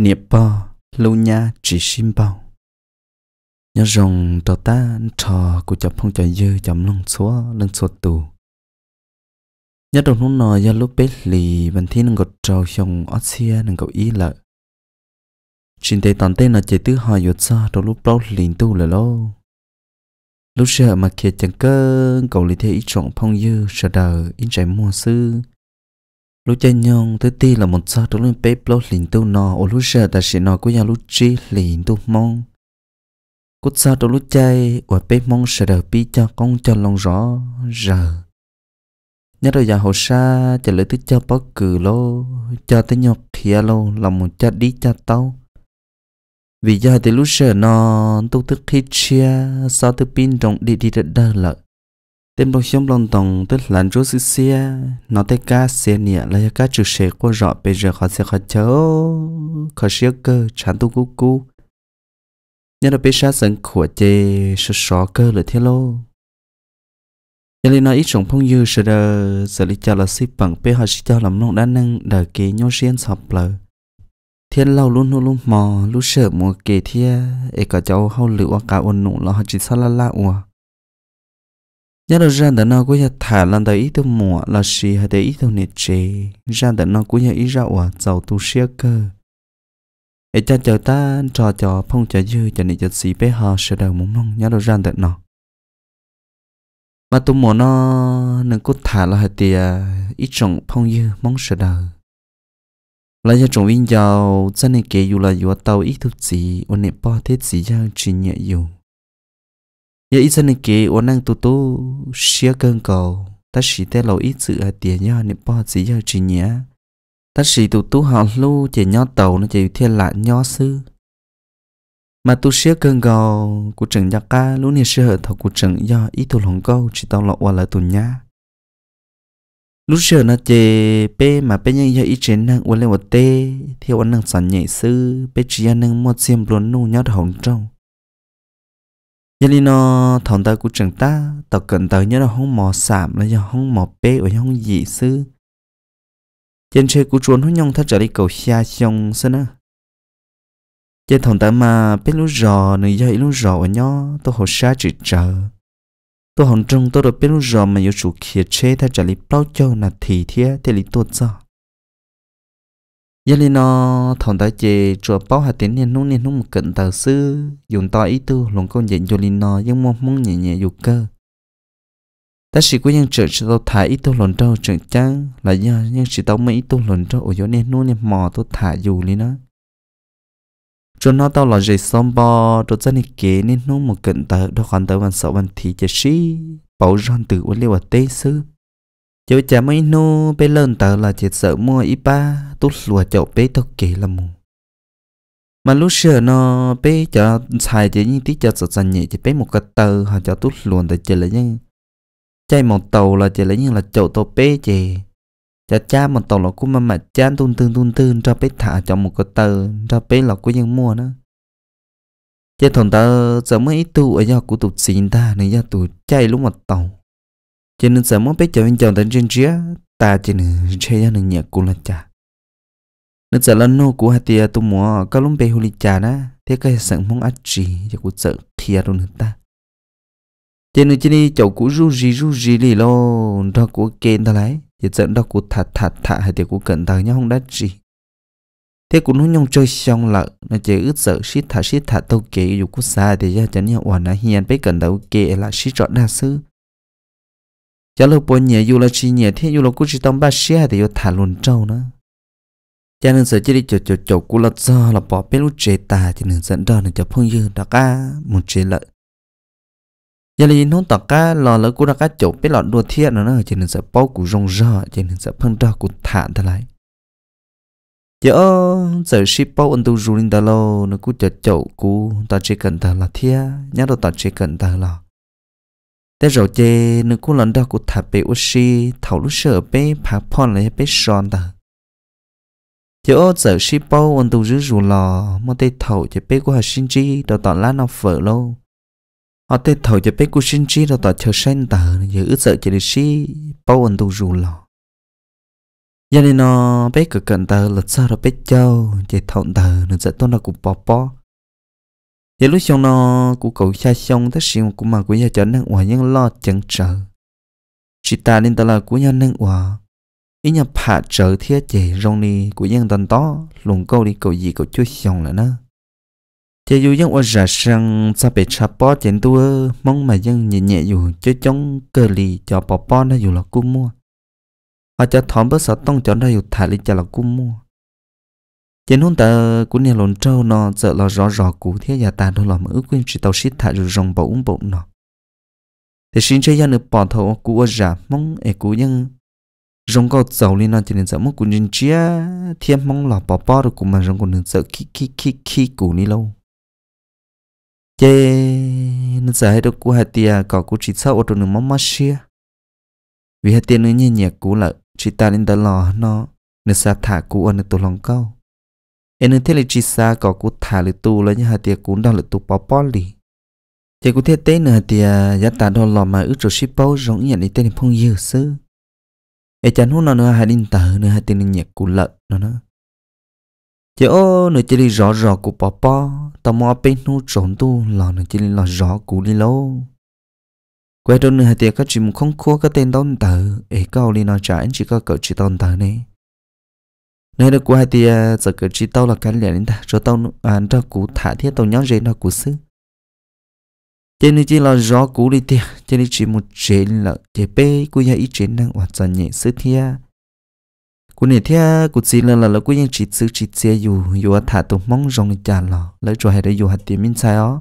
Niệm bò lâu nha chỉ xin bao nhớ rồng trò ta trò của chậm không chọn dư chậm lông xóa lông xóa tù nhớ đồng lúc nọ do lúc bếp lì bản thi nâng gọt trò xong ớt xia nâng cậu ý lợi trên tay toàn tên là chế tứ hỏi dột xa trong lúc bao liền tu là lô lúc sợ mà kia chẳng cơ cậu lý thế ý trọng phong dư sợ đờ ý chạy mua sư lúc chơi nhong thứ ti là một sao trong lúc bé blog liền tu nò ô lúc giờ ta sẽ nọ của nhà lúc chi liền tu mong cút sao trong lúc chơi và bé mong sẽ đợi pi cho con cho lòng rõ giờ nhớ rồi già hồ sa trả lời thứ cho bó cử lô cho tới nhọc thìa lô là một cha đi cha tao vì giờ thì lúc giờ nó tu tức khi chia sao thứ pin trong đi đi đất đơ lợi tên bông xóm lòng tòng tức là rốt xí xe nó tên cá xe nịa là cá trừ xe qua rõ bây giờ khó xe khó cháu khó xe cơ chán tu cú cú nhớ là bây giờ sẵn khổ chê sơ sọ cơ là thế lô giờ lên nói ít sống phong dư sơ đờ giờ lý cho là xí bằng bây họ xí cho làm nông đa năng đờ kê nhau xuyên sọp lờ thiên lâu luôn luôn mò luôn sợ mùa kê thia ấy cả cháu hao lựu cả ôn nụ là họ chỉ xa la la ua nhớ đâu ra nó cũng nhớ thả lần đầu ít đâu mùa là gì hay để ít đâu nè chế ra đợt nó cũng nhớ ít ra quả giàu tu sửa cơ ấy cha chờ ta trò trò phong trò dư cho nên cho gì bé họ sẽ đầu muốn mong nhớ đâu ra đợt nó mà tu mùa nó nên cũng thả là hay thì ít trồng phong dư mong sẽ đầu là cho trồng vinh giàu cho nên kể dù là dù tàu ít thu gì ổn định bao thế gì ra chỉ nhẹ dùng giờ ít sân kì ổn năng tu tu xia cơn cầu ta chỉ té lâu ít sự à tiền nhau nên bỏ chỉ giờ chỉ nhé ta chỉ tu tu họ lu chỉ nhau tàu nó chỉ thiên lại nhau sư mà tu xia cơn cầu của trường gia ca lúc này xia thọ của trường do ít tu lòng câu chỉ tao lọ qua là tu nhá lúc xưa nó chê bê mà bê nhân do ít trên năng uốn lên một tê theo ăn năng sản nhảy sư bê chỉ ăn năng một xiêm luôn nu nhau hồng trong giờ đi nó thằng ta cũng chẳng ta tập cận tới nhớ là không mò sạm là do không mò bê ở không dị sư trên xe của chuồn nó nhông thắt trở đi cầu xa xong xin á trên thằng ta mà biết lúc rò nữa do giờ lúc rò ở nhó tôi hồ xa chỉ chờ tôi hồng trung tôi được biết lúc rò mà yêu chủ kia xe thắt trở đi bao châu là thì thế thì lý tốt sao giờ lên nó thằng đại chế chùa bao hạt tiền nên nung nên nung một cận tàu sư dùng to ý tu lòng con dạy cho lên nó nhưng mong mong nhẹ nhẹ dục cơ ta sĩ của nhân trưởng cho tao thả ý tu lòng trâu trưởng trang là do nhân sĩ tao mấy ý tu lòng trâu ở chỗ nên nung nên mò tao thả dù lên nó cho nó tao là dây xong bò cho dân kế nên nung một cận tàu đó còn tao văn sợ văn thị chỉ sĩ bảo rằng từ uốn liều ở tây sư chú chả mấy nu bê lên tờ là chỉ sợ mua ít ba tốt lùa chậu bê thật kỳ là mù mà lúc xưa nó bê cho xài chỉ như tí cho sợ sành nhẹ chỉ bê một cái tờ họ cho tốt luôn để chỉ lấy nhưng chạy một tàu là chỉ lấy nhưng là chỗ tàu bê chỉ cho cha một tàu là cũng mà mà cha tun tun tun tun cho bê thả cho một cái tờ cho bê là cũng nhưng mua nữa chỉ thằng ta giờ mới tu ở do cụ tụt xin ta nên do tụt chạy lúc một tàu cho nên sợ mong biết cho mình chồng tên trên chia ta chỉ nên chơi ra nên nhẹ cũng là cha nên sợ lần nô của hạt tia tu mua có lúc bé huli cha na thế cái sợ mong ắt gì cho cũng sợ kia đâu nữa ta cho nên chỉ đi chậu cũ ru gì ru gì lì lo đó của kênh ta lấy chỉ sợ đó của thạt thạt thạt hạt tia của cận thận nhau không đắt gì thế cũng nói nhông chơi xong lợ nó chỉ ướt sợ xít thả xít thả tàu kế dù có xa thì ra chẳng nhau hoàn là hiền bấy cần đầu kế là xít trọn đa sư giờ lúc bốn nhẹ dù là chỉ nhẹ thiên dù là cũng chỉ tông ba xe thì yêu thả luôn trâu nữa cho nên sợ chỉ đi chột chột chột cũng là do là bỏ bên lúc chế ta cho nên dẫn đó là cho phong dư đã cá một chế lợi giờ là nó tỏ cá lò lỡ cũng đã cá chột bên lọ đua thiên nữa nữa cho nên sợ bao cũng rong rò cho nên sợ phong đó cũng thả ra lại giờ giờ ship bao ấn tu rùn đó lâu nó cũng chột chột cũng ta chỉ cần thở là thiên nhớ đâu ta chỉ cần thở là แต่เราเจนึกกูหลันดากูถับไปอุชีเถาลุเชอไปพาพอนเลยไปชอนตาเจ้าเจอชิปอันตูรู้รูหลอมเตเถาจะไปกูหาชินจีเราตอนล้านเอาเฟอโลอเตเถาจะไปกูชินจีเราตอนเชอเซนตาเยอะเจอจะดิชิปอันตูรู้หลอยันนี่นอไปเกิดกันตาหลัดซาเราไปเจ้าจะเถาตาหนึ่งจะต้นเรากูปอปอ giờ lúc xong nó của cậu cha xong tất nhiên của mà của gia trở năng hòa nhưng lo chẳng trở chỉ ta nên ta là của nhân năng hòa ý nhà phá trở thiết chỉ rong đi của nhân tần to luồng câu đi cậu gì cậu chưa xong là nó chỉ dù dân qua giả sang sao bị cha bó chén tua mong mà dân nhẹ nhẹ dù chứ chống cơ lì cho bò bò nó dù là cú mua họ cho thóm bớt sợ tông cho nó dù thả lên cho là cú mua chén hôn tờ của nhà lồn trâu nó sợ là rõ rõ cụ thế nhà ta đâu là mà ước quên chỉ tàu xít thả rồi rồng bầu uống bầu nó. thì xin chơi dân được bỏ thầu của giả mong ế cụ nhân rồng có giàu lên nó cho nên sợ mất của nhân chia thêm mong là bỏ bỏ được của mà rồng còn nên sợ khi khi khi khi cụ ni lâu. Chê nó sợ hết được của hạt tiền à, có của chỉ sợ ở trong nước mắm xia. Vì hạt tiền nó nhẹ nhẹ cụ là chỉ ta nên tờ lò nó nó sa thả cụ ở nước tổ lòng câu nên thế là chỉ xa có cú thả lự tu lấy hạt tiệt cú đang lự tu bỏ bỏ đi chỉ cú thiết tế nữa thì à, giá ta đo lò mà ước trò ship bao giống nhận đi tên phong dư sư ai chẳng hú nào nữa hạt đinh tờ nữa hạt tên nhạc cú lợn nó nữa chỉ ô nữa chỉ đi rõ rõ cú bỏ bỏ tao mua bên nu trốn tu lò nữa chỉ đi lò rõ cú đi lâu quay đầu nữa hạt tiệt các chị không khua các tên đón tờ ấy câu đi nó trả anh chỉ có cậu chỉ đón tờ này nên được qua thì giờ cứ chỉ tao là cái liền đến ta rồi tao à cho cú thả thiết tao nhớ gì nó cú xứ trên này chỉ là gió cú đi tiệt trên này chỉ một chuyện là chế bê cú nhà ít chuyện năng hoạt dần nhẹ sức thia cú này thia cú chỉ là là là của nhà chỉ sức chỉ chia dù dù thả tao mong rằng là trả lò lấy trò hay để dù hạt tiền mình sai ó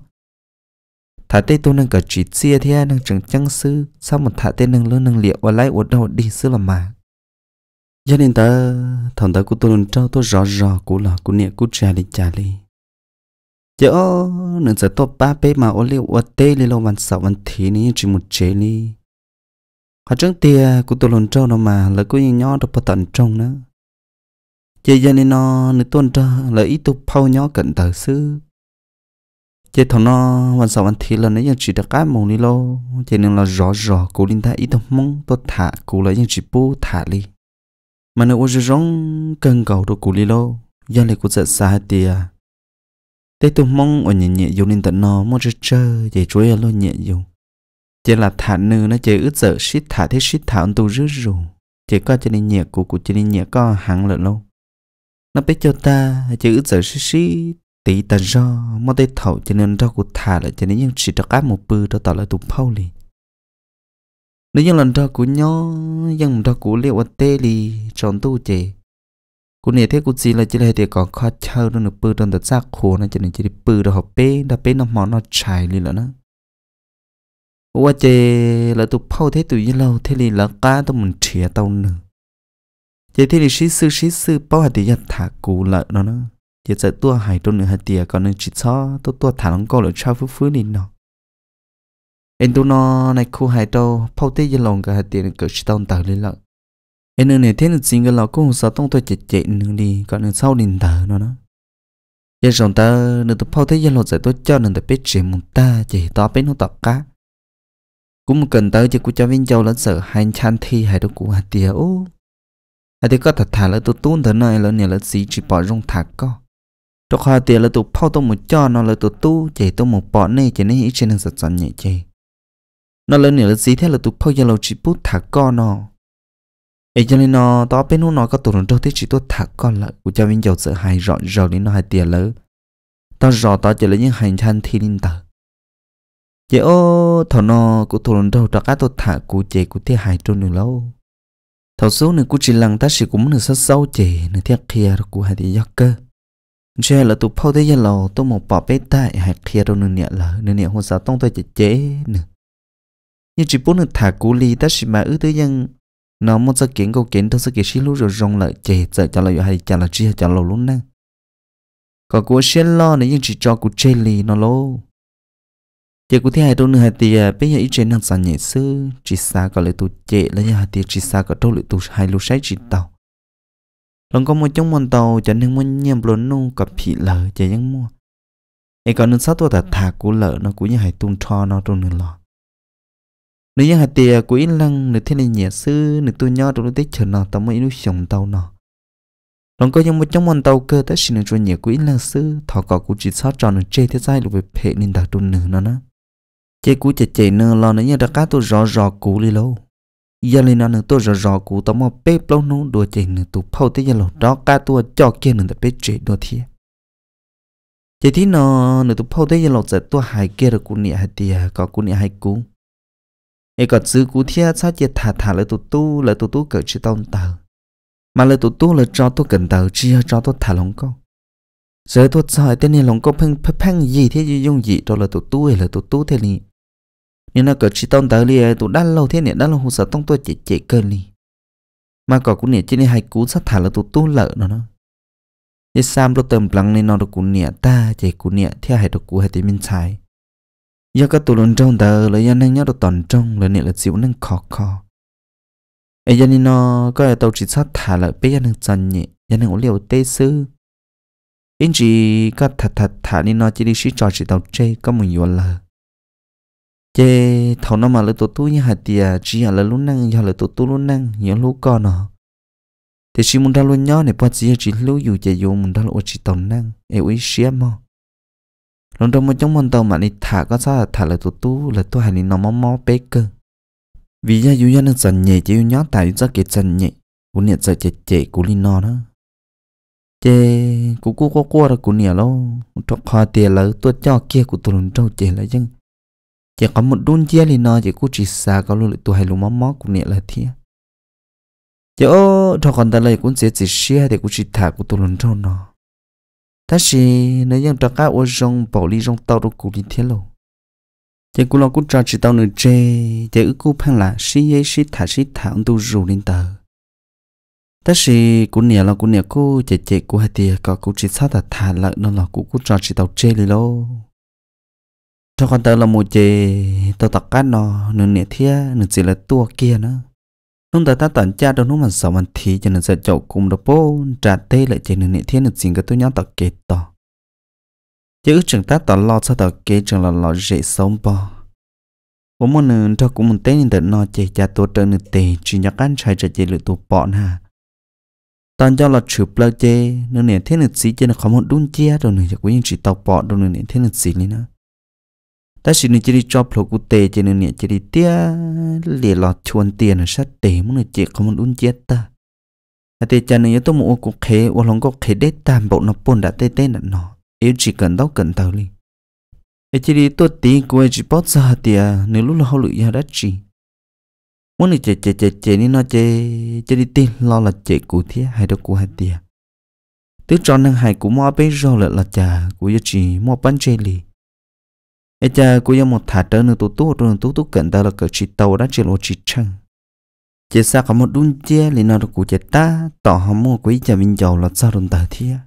thả tê tu năng cả chỉ chia thia năng chẳng chăng sư sao một thả tê năng lớn năng liệu và lấy uất đâu đi sư làm mà gia đình ta thằng ta cũng tuân trao tôi rõ rõ của là của niệm của cha đi cha đi chớ nên sẽ tôi ba bé mà ô liu ô tê li lo văn sợ văn thế này chỉ một chế li họ trước tia tôi tuân trao nó mà là cũng nhìn nhỏ được bắt tận trong nữa chị gia đình nó nên tuân trao là ít tu phao nhỏ cận tờ sư chị thằng nó văn sợ văn thế là nó chỉ được cái mông đi lo chị nên là rõ rõ cũng linh ta ít tu mong tôi thả của là những chỉ bu thả đi mà nó ô dù rong cần cầu đồ cụ lì lô do lì cụ sẽ xa tìa thế tôi mong ở nhà nhẹ dù nên tận nó mong chơi chơi để chuối ở lô nhẹ dù chỉ là thả nữ nó chơi ướt sợ xít thả thế xít thả ông tu rứa rù chỉ có cho nên nhẹ cụ cụ cho nên nhẹ có hẳn lợi lâu nó biết cho ta chơi ướt sợ xít xít tí ta do mong tay thầu cho nên rau cụ thả lại cho nên những chỉ cho cá một bư đó tạo lại tụm phao liền nếu như lần đó của nhó nhưng đó của liệu tê lì chọn tu chè của này thế của gì là chỉ là để có khó chơi đôi nửa bự đơn đặt giác khổ nên chỉ nên chỉ để bự đôi họ bê đã bê nằm mỏ nó chảy lì lận nó, qua chè là tụ phao thế tụi như lâu thế lì là cá tụi mình chia tao nữa chè thế lì sĩ sư sĩ sư bao hạt thì giặt thả cù lợn nó nữa chè sợ tua hải trong nửa hạt tiề còn nên chỉ cho tôi tua thả nó câu là trao phứ phứ nên nào em tu nó này khu hai đâu phao tê dân lòng cả hạt tiền cỡ chỉ tông tờ lên lợn em nữa này thế là xin cái lọ cũng sợ tông tôi chạy chạy nữa đi còn nữa sau đình tờ nó nó giờ chồng ta nữa tôi phao tê dân lòng giải tôi cho nữa tôi biết chuyện một ta chỉ to biết nó tập cá cũng cần tới chứ cũng cho viên châu lớn sợ hai chan thi hai đứa cũng hạt tiền ô hai tiền có thật thà là tôi tuôn thế này lớn nè là gì chỉ bỏ rong thạc co trong hai tiền là tôi phao tôi một cho nó là tôi tu chỉ tôi một bỏ này chỉ nên ít trên hàng sạch sạch nhẹ chơi nó lớn nữa là gì thế là tụi phơi giờ lâu chỉ bút thả con nó ấy cho nên nó đó bên nó có tụi nó đâu thế chỉ tôi thả con lại của cho mình giàu sợ hai rõ rõ đến nó hai tiền lớn tao rõ tao chỉ là những hành thanh thiên linh tờ chị ô thằng nó của tụi nó đâu đó cá tôi thả của chị của thế hại trôi được lâu thằng số này cũng chỉ lần ta chỉ cũng được sát sâu chị này thế kia của hai thì giấc cơ chế là tụi phơi thế giờ lâu tôi một bỏ bếp tại hai kia đâu nữa nè là nữa nè hôm sau tông tôi chị chế nữa như chỉ bốn thả cú li ta chỉ mà ư tới dân nó muốn cho kiến câu kiến thôi sẽ kiến xí lú rồi rong lại chè chở cho lại hay chả là chi hay chả lâu luôn nè có cú xén lo này nhưng chỉ cho cú chê li nó lô chỉ cú thi hai đâu nữa hai tia bây giờ ít trên hàng sản nhẹ sư chỉ xa có lại tụ chè là nhà hai tia chỉ xa có đâu lại tụ hai lú sấy chỉ tàu lòng có một trong mòn tàu chẳng nên muốn nhầm luôn nu gặp phi lợ chè nhăng mua ai còn nữa sát tôi ta thả cú lợ nó cũng như hai tung cho nó trong nửa lọ nếu như hạt tiền của in lăng nếu thế này nhẹ sư nếu tôi nhau trong tết chờ nọ tao mới lúc sống tàu nọ lòng coi nhưng một trong một tàu cơ tới xin được cho nhẹ của in lăng sư thọ cọ của chỉ sót tròn chê thế sai lục về phệ nên đặt trong nửa nó nó chê cú chạy chạy nơ lo nếu như đã cá tôi rò rò cú đi lâu giờ lên nó tôi rò rò cú tao mò bếp lâu nó đồ chè nửa tôi phao tới giờ lâu đó cá tôi cho kia nửa tập bếp chè đồ thiệt chè thế nó nửa tôi phao tới giờ lâu giờ tôi hại kia được cú nhẹ hạt tiền có cú nhẹ hại cú ấy còn giữ cú thia sao chỉ thả thả lại tụ tu lại tụ tu cỡ chỉ tông tờ mà lại tụ tu lại cho tôi cần tờ chia cho tôi thả lòng câu giờ tôi sợ tên này lòng câu phăng phăng gì thế gì dùng gì rồi là tụ tu hay là tụ tu thế này nhưng nó cỡ chỉ tông tờ li tụ đã lâu thế này đã lâu hồ sợ tông tôi chỉ chỉ cơn li mà có cú nè chỉ này hai cú sát thả là tụ tu lợ nó nó như sam tôi tầm lắng nên nó được cú nè ta chỉ cú nè theo hai được cú hai tiếng bên trái giờ các tù lần trong tờ là dân anh nhớ được toàn trong là nè là chịu nên khó khó ấy dân nó có là tàu chỉ sát thả là bây giờ năng chân nhỉ dân anh năng liều tê sư in chỉ các thật thật thả nên nó chỉ đi xí trò chỉ tàu chơi có một yếu lờ chơi thầu nó mà lỡ tổ tu như hạt tiền chỉ là lúc năng giờ là tổ tu lúc năng nhớ lúc con nó thì chỉ muốn ra luôn nhớ để bắt giờ chỉ lúc dù chạy dù muốn ra luôn chỉ tàu năng ấy uy xía mò lần đầu một chúng mình tàu mà đi thả có sao thả là tụ tu là tu hành nó mò mò bé cơ vì ra dù nhân dần nhẹ chứ nhớ tại ra cái dần nhẹ cú niệm giờ chè chè cú linh nó đó chè cú cú cú cú là cú niệm lo trong kho tiền là tôi cho kia cú tôi lần trâu chè là chăng chỉ có một đun chia linh nó chỉ cú chỉ xa có luôn tôi hay lúc mò mò cú niệm là thiệt chè ô trong còn ta lại cũng sẽ chỉ share để cũng chỉ thả cú tôi lần trâu nó E ta chỉ nếu như trắc cá ô trong bảo li trong tàu đồ cụ đi thế lộ chỉ cụ lo cụ trò chỉ tàu nửa chê chỉ ước cụ phăng là xí ye xí thả xí thả ông tu rủ lên tờ ta chỉ cụ nè là cụ nè cụ chỉ chỉ cụ hai tiề có cụ chỉ sát thả lợn nó là cụ cụ trò chỉ tàu chê li lô cho con tàu là một chê tàu tặc cá nó nửa nửa thia nửa chỉ là tua kia nữa chúng ta ta tận cha đâu nung mà sợ mà thì cho nên sợ chậu cùng đó bố trả tê lại trên nên nệ thiên được xin cái tôi nhau tọt kế tỏ chứ chúng ta tọt lo sao tọt kế trường là lo dễ sống bò bố một nền cho cũng một tê nên tận nó chạy cha tôi trở nên tê chỉ nhắc anh trai trở chạy lựa tụ bọn ha tần cho là chụp lơ chê nên nệ thiên được xin cho nên khó một đun chia đâu nền cho quý nhân chỉ tọt bọn đâu nền nệ thiên được xin nữa ta xin nên chỉ đi job lộc cụ tê chỉ nên chỉ đi tia lìa lọt chuồn tiền là sát tệ muốn là chỉ có một uống chết ta à tê cha nên tôi mua cụ khế và lòng có khế đế tam bộ nó bồn đã tê tê nặng nó yêu chỉ cần đâu cần tao đi, ấy chỉ đi tôi tí của chỉ bót ra tia nếu lúc là hậu lụy ra đất chỉ muốn là chỉ chỉ chỉ chỉ nên nó chỉ chỉ đi tin lo là chỉ cụ thế hay đâu cụ hay tia tức cho năng hại của mua bây giờ là là chà của gia chỉ mua bánh chè lì ấy cha cũng như một thả trở nữa tu tụ rồi tu tu cận ta là cỡ chỉ tàu đã chỉ lộ chỉ chăng chỉ xa có một đun chia liền nó được cụ chỉ ta tỏ họ mua quý cha mình giàu là sao đồng tờ thia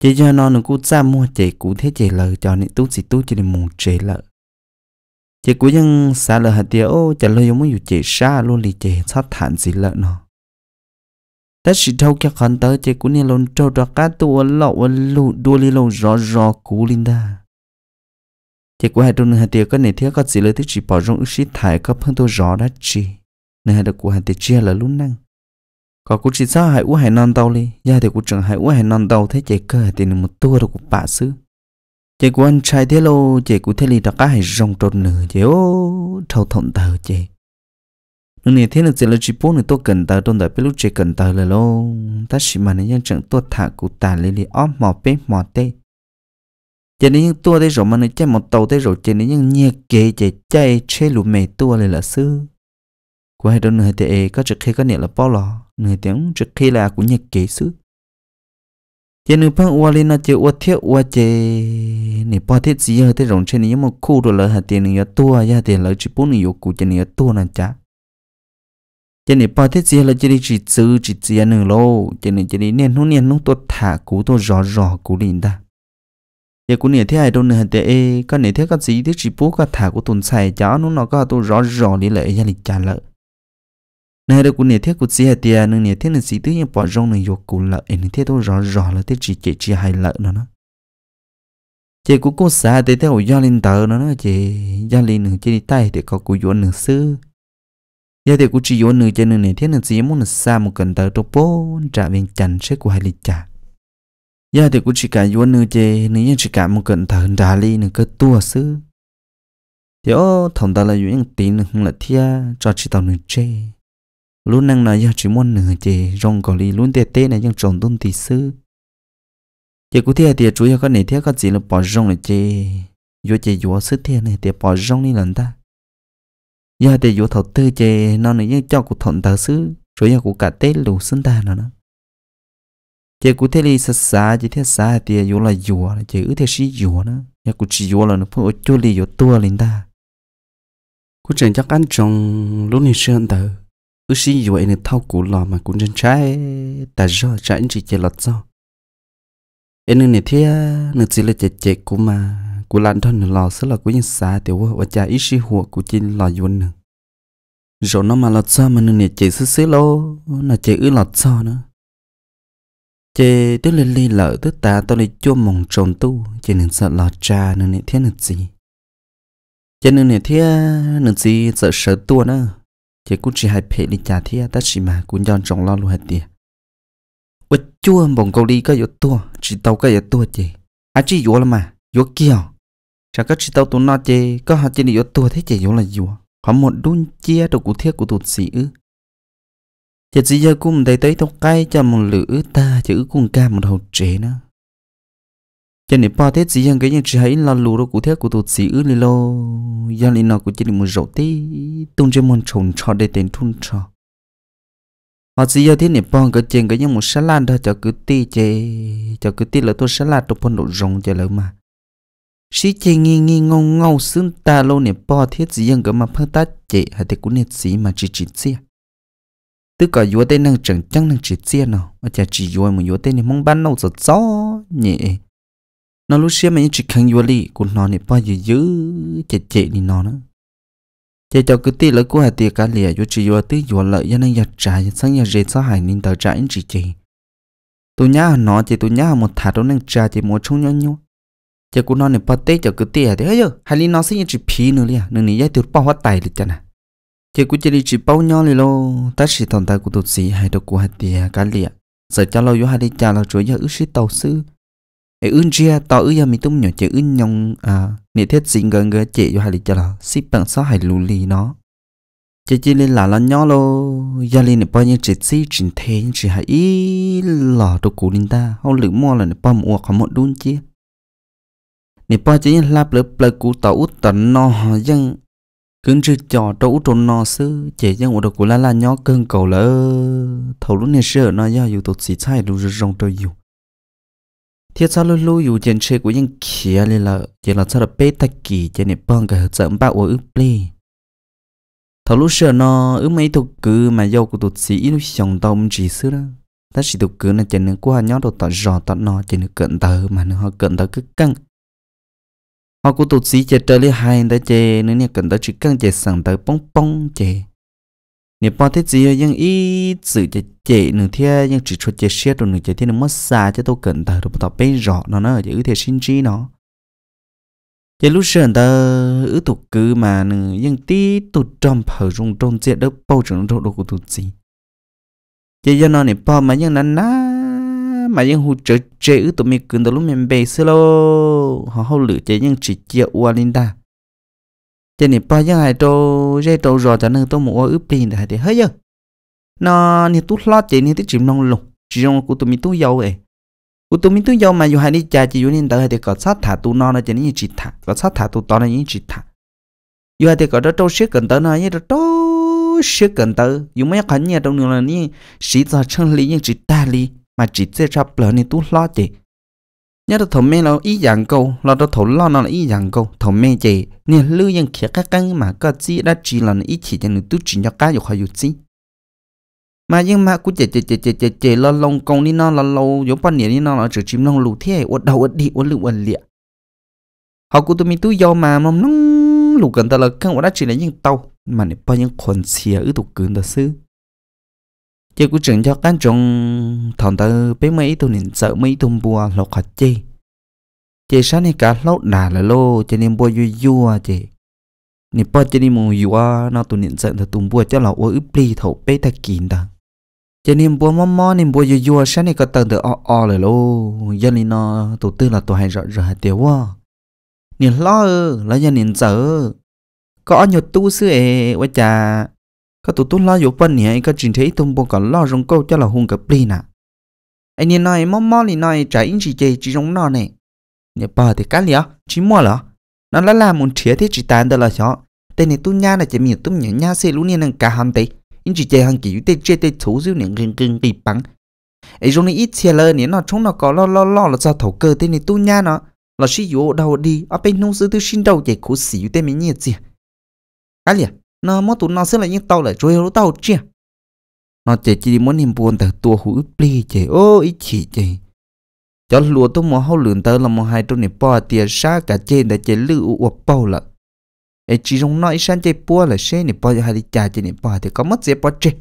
chỉ cho nó nó cụ cha mua chỉ cụ thế chỉ lờ cho nên tu sĩ tu chỉ là mù chỉ lờ chỉ cụ dân xa lờ hạt tiêu ô chả lờ giống như chỉ xa luôn lì chỉ sát thản gì lợ nó tất sự thâu kia còn tới chỉ cụ nên lon trâu ra cá lọ lậu lụ đua lì lậu rõ rõ cú linh ta thì của hai trong hai tiệc có nền thiết có gì lấy thứ chỉ bỏ trong ước sĩ thải có phân tôi rõ đã chỉ hai được của hai tiệc chia là lúc năng có cũng chỉ sao hai u hai non tàu đi gia thì của trưởng hai u hai non tàu thế chạy cơ thì một tua được của bà sư chạy của anh trai thế lô chạy của thế lì đã cá hai rong trột nửa chạy ô thâu thọn tàu chạy nửa này thế là chỉ là chỉ bốn nửa tôi cần tàu trong đời biết lúc chạy cần tàu là lô ta chỉ mà nhân chẳng tôi thả cụ ta lì lì óm mò bé mò tê chỉ nên những tua thế rồi mà nó chạy một tàu thế rồi chỉ nên những nhiệt kế chạy chạy chế lụ mẹ tua lại là sư của hai đôi người thì có trước khi có niệm là bao lò người tiếng trước khi là cũng nhiệt kế sư chỉ nên phong uo lên nó chỉ qua thiết qua chơi nè bao thiết gì hết thế rồi trên nên một khu rồi là hạt tiền này tua ya tiền là chỉ bốn nhiều cụ chỉ này tua là chả chỉ nên bao thiết gì là chỉ đi chỉ chữ chỉ chữ nữa lâu chỉ nên chỉ đi nên nó nên nó tua thả cú tua rõ rõ cú liền ta giờ cũng nè thế ai đâu nè thế ê có nè thế có gì thế chỉ bố có thả của tuần xài chó nó nó có tôi rõ rõ đi lại gia đình trả lợi nè đâu cũng nè thế của gì hết tiền nè nè thế là gì thứ như bỏ rong này dục cũng lợi nè thế tôi rõ rõ là thế chỉ chỉ chỉ hai lợi nó nó chị cũng cố xa thế theo hồi gia đình tờ nó nó chị gia đình nè chị đi tay thì có cũng vốn nè sư giờ thì cũng chỉ vốn nè chị nè nè thế là gì muốn là xa một cần tờ trong bố trả viên chành sẽ của hai lịch trả giờ thì cũng chỉ cả vua nữa chứ, nếu như chỉ cả một cận thở đà li nữ cứ tua sư thì ô thằng ta là vua tiền tí không là thia cho chỉ tao nữ chê luôn năng là giờ chỉ muốn nữ chê rong cỏ li luôn tê tê này nhân trồng tôn tí sư giờ cũng thia thì chủ yếu có này thia có gì là bỏ rong là chê vua chê vua sư thia này thì bỏ rong đi lần ta giờ thì vua thầu tư chê nó nữ nhân cho cuộc thằng ta sư chủ yếu cũng cả tê lù sinh ta nữa nữa chị cụ thể là sát xa chị thế xa thì yếu là yếu chị ứ thế sĩ yếu nữa nhà cụ chỉ yếu là nó phải ở chỗ li yếu tua lên ta cụ chẳng chắc ăn trồng lúc này sơn tờ ứ sĩ yếu ấy nên thao cụ lò mà cụ chân trái ta do trái chỉ chị lọt do em nên này thế nên chỉ là chị chị cụ mà cụ lan thân lò sẽ là cụ nhân xa thì ở cha ít sĩ hùa cụ chỉ lò yếu nữa rồi nó mà lọt sao mà nên này chị xứ xứ lô là chị ứ lọt sao nữa chị tôi lên ly lợ tức ta tôi đi chua mong trồn tu chị nên sợ lọt cha nên nè thiên nên gì chế nên nè thiên nên gì sợ sợ tua nữa chế cũng chỉ hai phê đi cha thiết ta chỉ mà cũng nhon trồng lo luôn hết tiền vật chua bồng câu đi có yếu tua chỉ tao có yếu tua chị à chỉ yếu lắm mà yếu kia chả có chỉ tao tu nó chế có họ chế yếu tua thế chị yếu là yếu họ một đun chia đồ cụ thiết của tụt sĩ ư thiệt giờ cũng thấy tới tóc cay cho một lữ ta chữ cùng ca một hậu chế nữa cho nên bao thế gì rằng cái những chỉ hãy lo lù đó cụ thế của tổ sĩ ư li lô do li nó của chỉ một rổ tí tung trên một trồng trò để tiền thun trò họ gì do thế này bao cái chuyện cái những một sát lan đó cho cứ tí chê cho cứ tí là tôi sát lan tôi phân độ rộng cho lỡ mà sĩ chê nghi nghi ngâu ngâu xương ta lâu này bao thế gì rằng cái mà phân tác chê hay thì cũng nét gì mà chỉ chỉ xia tức cả yếu tên năng chẳng chẳng năng chỉ chia nào mà chả chỉ yếu mà yếu tên này mong bán nào sợ gió nhỉ nó lúc xưa mà chỉ khăn yếu đi cũng nó này bao giờ dữ chè chè đi nó nữa chè cho cứ tiếc là cô hà tiếc cả lìa yếu chỉ yếu tiếc yếu lợi cho nên giặt trả sáng giặt rệt sao hải nên tờ trái, anh chỉ chè tôi nhá nó chè tôi nhá một thả đó năng trái chè một chung nhau nhau chè cô nó này bao tết cho cứ tiếc thì ấy giờ hải linh nó sẽ chỉ phí nữa liền nên này giải tiêu bao hoa tài được chưa nè thì cũng chỉ đi chỉ bao nhau lì lo ta chỉ thằng ta cũng tụt gì hay đâu của hạt tiền cả lìa giờ cho lâu vô hạt đi trả là chuối giờ ước sĩ tàu sư ấy ưng chia tàu ước giờ mình tung nhỏ chỉ ưng nhong à nị thiết xin gần gần chị vô hạt đi trả là ship bằng sao hay lù lì nó chỉ chỉ lên là là nhau lo giờ lên bao nhiêu chỉ xí chỉ thế chỉ hay ít lò đâu cũng linh ta không lử mua là nị bao mua không một đun chia nị bao chỉ là lạp lạp lạp cú tàu út tận nó dân cưng chứ chò trâu trốn nó sư chỉ cho một đồ của lá là nhó cưng cầu lỡ thầu lúc này sửa nó do dù tụt xì sai đủ rồi rong trâu dù thiết sao luôn luôn dù trên xe của những kia lên là chỉ là sao là bê tắc kỳ chỉ nên băng cái hợp giống bao ở ướp bê. thầu lúc sửa nó ướp mấy tục cứ mà dâu của tụt xì lúc chồng tông chỉ sư đó ta chỉ tục cứ là chỉ nên qua nhó đồ tọt rò tọt nó chỉ nên cận tờ mà nó cận tờ cứ căng mà cũng tụt xí chè trở lại hai đã chè nữa nè cần tới chỉ cần chè sẵn tới bông bông chè nè bao thế gì nhưng ý sự chè chè nữa thế nhưng chỉ cho chè xe rồi nữa chè thế nó mất xa cho tôi cần tới rồi tao bên rõ nó nó chữ thế sinh chi nó chè lúc sớm ta ứ tụt cứ mà nữa nhưng tí tụt trong phở rung trong chè đó bao trường đâu đâu của tụt gì chè do nó nè bao mà nhưng nó nát mà những hụ trợ chế ư tụi mình cứ đó lúc mình bê xưa lô họ hậu lử chế những chỉ chia ua linh ta chế này bao nhiêu hai trâu dây trâu rò cho nên tôi một ướp pin để hết giờ nó như tút lót chế như tí chìm nông lùng chỉ trong của tụi mình tút dâu ấy của tụi mình tút dâu mà dù hai đi chà chỉ dù nên tới thì có sát thả tụ non là chế những chỉ thả có sát thả tụ to là những chỉ thả dù hai thì có đó trâu xếp cần tới nó như đó trâu xếp cần tới dù mấy khán nhà trong đường là những sĩ giờ chân lý như chỉ ta lý mà chỉ sẽ ra bờ này tu lo chị nhớ được thầu mê là ý dạng câu là được thầu lo nó là ý dạng câu thầu mê chị nên lưu yên kia các căn mà có chi đã chỉ là ý chỉ cho nó tú chỉ cho cá dục họ dục chi mà nhưng mà cũng chè chè chè chè chè chè là lòng công đi nó là lâu giống bao nhiêu đi nó là chỉ chim lòng lù thế uất đầu uất đi uất lù uất lịa họ cũng tụi mi tu do mà mong nóng lù gần ta là căn uất đã chỉ là những tàu mà này bao nhiêu quần xìa ứ tụ cường ta xứ chỉ cũng chừng cho cán trùng thằng ta bé mấy tuần nên sợ mấy tuần bùa lộc hạt chi chị sáng nay cả lót nà là lô cho nên bùa vui vui à chị nè bò cho nên mùng vui nó tuần nên sợ thằng tôm bùa cho là ô ướp ly thầu bé ta kín đó cho nên bùa mò mò nên bùa vui vui sáng nay có tầng được o o là lô giờ nên nó tôi tư là tôi hay rõ rõ tiêu quá nên lo là giờ nên sợ có nhiều tu sư ấy quá chà các tụ tụ la yếu bên nhỉ các chuyện thế tung bộ cả lo rong câu cho là hung cả plin à anh nhìn này mò mò lì này trái in chỉ chơi chỉ rong nọ này nhớ bà thì cái gì liá chỉ mua là nó là làm một chia thế chỉ tàn đó là chó tên này tu nha là chỉ miệt tu nhỉ nha xe luôn niên cả hàng tây in chỉ chơi hàng kiểu tên chơi tên thú dữ niệm gừng gừng kỳ bắn ấy rong này ít xe lơ niệm nó chúng nó có lo lo lo là sao thổ cơ tên này tu nha nó là sử dụng đầu đi ở bên nông sư tư sinh đầu chạy khổ xỉu tên mình nhiệt gì Cái gì? nó mất tụi nó sẽ là những tàu lại trôi lỗ tàu chia nó chỉ chỉ muốn niềm buồn từ tua hũ pli chỉ ô ý chỉ chỉ cho lúa tôi mua hao lượng tới là một hai trăm này bỏ tiền xa cả trên để chỉ lự uổng bao lợ ấy chỉ dùng nói sang chơi bua là xe này bỏ hai đi trả chơi này bỏ thì có mất dễ bỏ chơi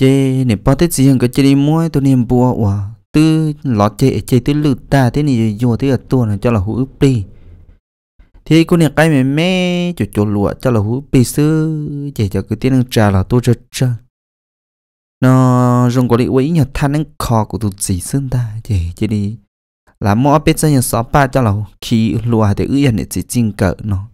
chơi này bỏ tới gì cái chơi đi mua tôi niềm buồn uổng tư lọt chơi chơi tới lữ ta thế này vô thế là tua này cho là hũ pli thì cô này cái mẹ mẹ chỗ chỗ lụa cho là hú bì sư chỉ cho cái tiếng ăn trà là tôi cho trà nó dùng có đi quấy nhà thanh ăn khó của tôi chỉ xương ta chỉ chỉ đi là mỗi bên dân nhà sáu ba cho là khi lụa để ư nhà này chỉ chinh cỡ nó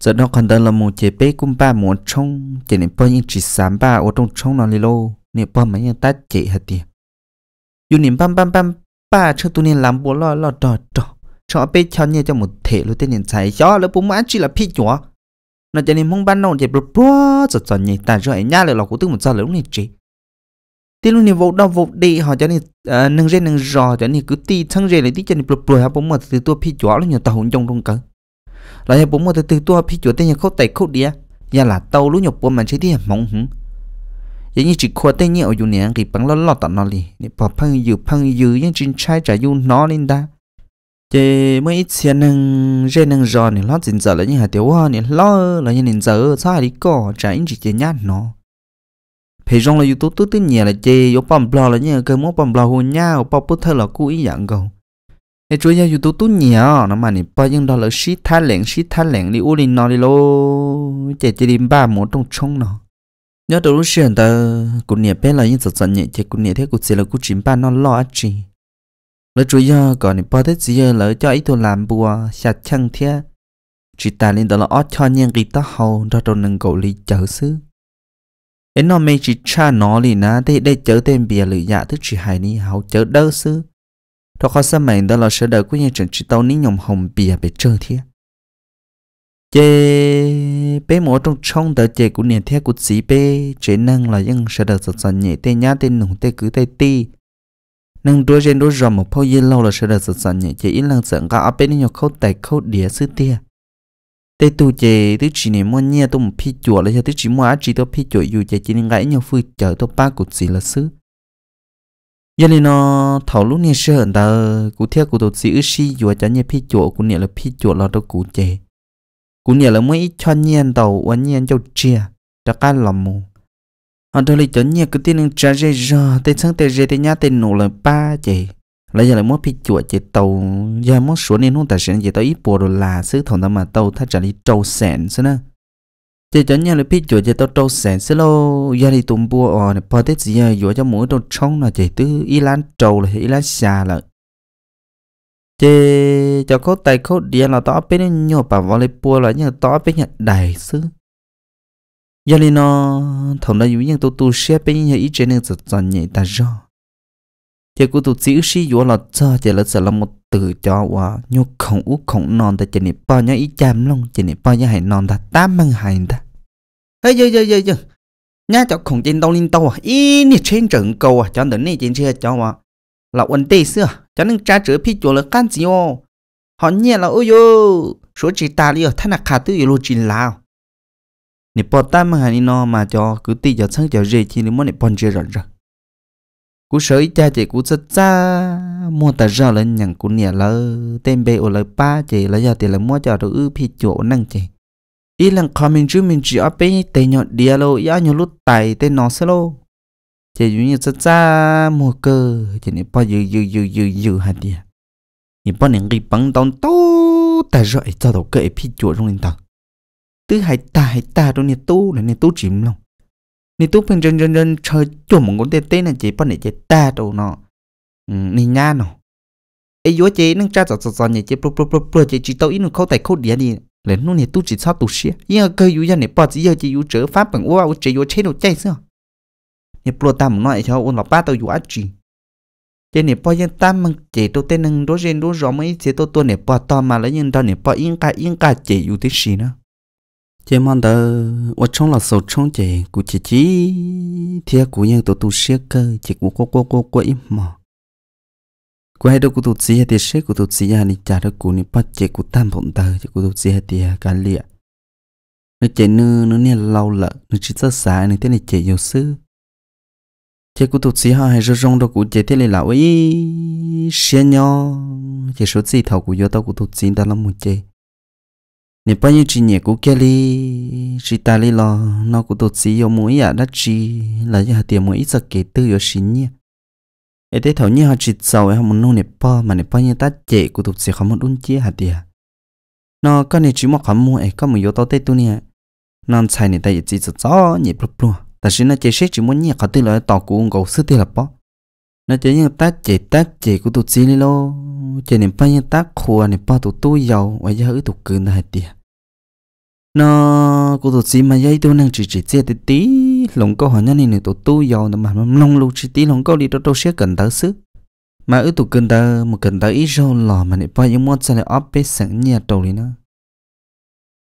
giờ nó còn đơn là một chế bê cũng ba muốn trông chỉ nên bao nhiêu chỉ sáu ba ở trong trông nó lì lô nên bao mấy nhà tát chỉ hạt tiền dù niệm băm băm băm ba cho tôi nên làm bố lo lo đỏ đỏ cho bé cho nhẹ cho một thể luôn tên nhìn chạy cho lớp bố má chỉ là phi chúa nó cho nên mong ban đầu thì bố bố giật cho nhẹ ta rồi nhá lại lọc của tôi một giờ lúc này chị tên luôn này vô đau vô đi họ cho nên ờ, nâng rên nâng rò cho nên cứ ti thăng rên lại tí cho nên bố bố hả bố mà từ tua phi chúa là nhiều tàu hùng trong trong cỡ lại bố mà từ tua phi chúa tên nhà khóc tay khâu đĩa nhà là tàu lúc nhục bố mà chỉ thấy mong hứng vậy như chỉ khoa tên nhiều dù nè thì bằng lo lo tận nó đi nè bỏ phăng dư phăng dư những chuyện trai trả dù nó lên ta chị mới xe nâng rê nâng giò này lót dình giờ là như hà tiểu hoa này lo là như nền giờ sao đi co trả anh chị chị nhát nó thì trong là youtube tôi tin nhẹ là chị có bầm blog là như cơ mốt bầm bò hôn nhau bò bút thơ là cú ý dạng cầu để chúa nhau youtube tôi nhẹ nó mà này bao nhiêu đó là shit thái lẹn shit thái lẹn đi u linh nó đi lô chị chị đi ba mốt trong chung nó nhớ tôi lúc xuyên tờ cũng nhẹ bé là như giật giật nhẹ chị cũng nhẹ thế cũng chỉ là cũng chín ba nó lo chị lỡ chú ý còn nên bao tết gì lỡ cho ít tôi làm bùa sạch chăng thế chỉ ta lên đó là ót cho nhân kỳ ta hầu ra trong nâng cậu lý chở xứ em nó mê chỉ cha nó lì ná thế để chở tên bìa lử dạ tức chỉ hài ni hầu chở đỡ xứ đó khó sao mày đó là sẽ đợi của nhân trận chỉ tao ní nhom hồng bìa bị chơi thế chế bé mỏ trong trong tờ chế của nền thế của sĩ bé chế năng là dân sẽ đợi sẵn sàng nhẹ tê nhá tê nùng tê cứ tê ti nâng đôi trên đôi rầm một phôi yên lâu là sẽ được sự sản nhẹ chỉ ít lần sẵn cả áp bên nhau khâu tài khâu đĩa sư tia tê tu chè thứ chỉ này mua nhia tôi một phi chuột là cho thứ chỉ mua á chỉ tôi phi chuột dù chè chỉ nên gãy nhau phui chở tôi ba cụt gì là sư giờ này nó thảo lúc này sẽ hận ta cụ theo cụ tôi sĩ ư si dù cho nhia phi chuột cụ nhia là phi chuột là tôi cụ chè cụ nhia là mới cho nhiên tàu quan nhiên cho chia cho cái lòng mù Ờ, họ đôi lịch chấn nhiệt cứ tin nâng trả dây rò tên sáng tên dây tên nhá tên nổ là ba chị lấy giờ lại mất phi chuột chị tàu giờ mất xuống nên không tài sản chị tàu ít bùa rồi là xứ thằng ta mà tàu thay trả đi trâu sẹn xứ nè chị chấn nhiệt là phi chuột chị tàu trâu sẹn xứ lô giờ đi tụm bùa ở ờ, này bao tết gì giờ dỗ cho mũi trong trong là chị tứ y lan trâu là y lan xà là chị cho có tay có điện là tao bên nhổ bà vào lấy bùa là nhờ tao bên nhận đầy xứ giờ lên nó thằng đã dụ nhân tôi tu xe bên nhà ít trên nên giật giật nhảy ta rõ giờ cô tôi chỉ xí dụ là cho giờ là sợ là một từ cho qua nhô không ú không non ta chỉ này bao nhá ít chăm luôn chỉ này bao nhá hay non ta tám mang hay ta ấy giờ giờ giờ giờ nhà cháu không trên đâu lên đâu à ý nè trên trận cầu à cháu đến này trên xe cháu à là quần tê xưa cháu nên cha trở phi chỗ là can gì ô họ nhẹ là ôi yo số chỉ ta đi ở thằng nào khá tư ở lô trình lào nè bỏ ta mà hà nó mà cho cứ tì cho sáng cho rì thì nếu mà nè bỏ rì rồi rồi cú sợ ít cha chị cú sợ cha mua ta ra lên nhằng cú nè lơ tên bé ở lời ba chị là giờ thì là mua cho đồ ư phi chỗ năng chị ý là comment chú mình chỉ ở bên tên nhọn dia lô ya nhọn lút tài tên nó sẽ lô chị dụ như sợ cha mua cơ chị nè bỏ dư dư dư dư dư hạt đi nè bỏ nè ghi bằng tông tố ta rồi cho đồ cơ phi chỗ trong linh tầng tứ hải ta hải ta rồi nè tu là nè tu chìm lòng nè tu bên rần rần rần chơi chùm một con tê tê này chỉ bắt này chỉ ta đồ nó ừ, nè nha nó ấy vua chế nâng cha giọt giọt nhỉ chế pro pro pro pro chế chỉ tao ít nó khâu tài khâu địa đi là nó nè tu chỉ sao tu xia nhưng ở cây gia nè bỏ chỉ giờ chỉ vua chở pháp bằng vua chế vua chế đồ chạy sao nè pro ta một nói cho ông lão ba tao vua chỉ chế nè bỏ dân ta mang chế tao tên nâng đối rèn đối rõ mấy chế tao tôi nè bỏ to mà lấy nhân tao nè bỏ yên cả yên cả chế vua thế gì nữa chế mong tờ ở trong là sầu trong chế cụ chế chí thia à, cụ nhân tổ tu xe cơ chế cụ cô cô cô cô im mà cụ hay đâu cụ tu xe thì xe cụ tu xe ni trả đâu cụ ni bắt chế cụ tam thọn tờ chế cụ tu xe thì à, cả liệt nó chế nư nó nè lâu lợ nó chỉ rất xa nó thế này chế nhiều sư chế cụ tu xe à, hay rồi rong đâu cụ chế thế này là ấy xe nhau chế số gì thầu cụ vô tao cụ tu xe ta làm một chế nè bao nhiêu chuyện nhẹ cũng kia li chị ta li lo nó cũng tốt xí yêu mũi à đã chi là giờ tiền mũi ít giờ kể từ giờ xín nhỉ ấy thế thầu như họ chỉ giàu em muốn nô nè bao mà nè bao nhiêu tát chệ cũng tốt xí không muốn đun chia hạt tiền nó có này chỉ một khám mua ấy có một yếu tố tết tu nè non xài nè ta chỉ giàu nhẹ plop luôn ta xin nó chơi xét chỉ muốn nhỉ, khó tư lo tàu cũng gấu sức tiền là bao nó chế như tát chế tát chế của tụt xí lo, chế niệm bao nhiêu tát khua niệm bao tụt tu giàu và giờ hữu tụt cứng là hạt tiền nó cô tổ sĩ mà dây tôi đang chỉ chỉ chia tí tí lòng câu hỏi nhân này tổ tu giàu mà nông lưu chỉ tí lồng câu đi đâu đâu sẽ cần tới sức mà ở tổ cần tới một cần tới ít rau lò mà này bao nhiêu món sao lại áp bế sẵn nhà đầu đi nữa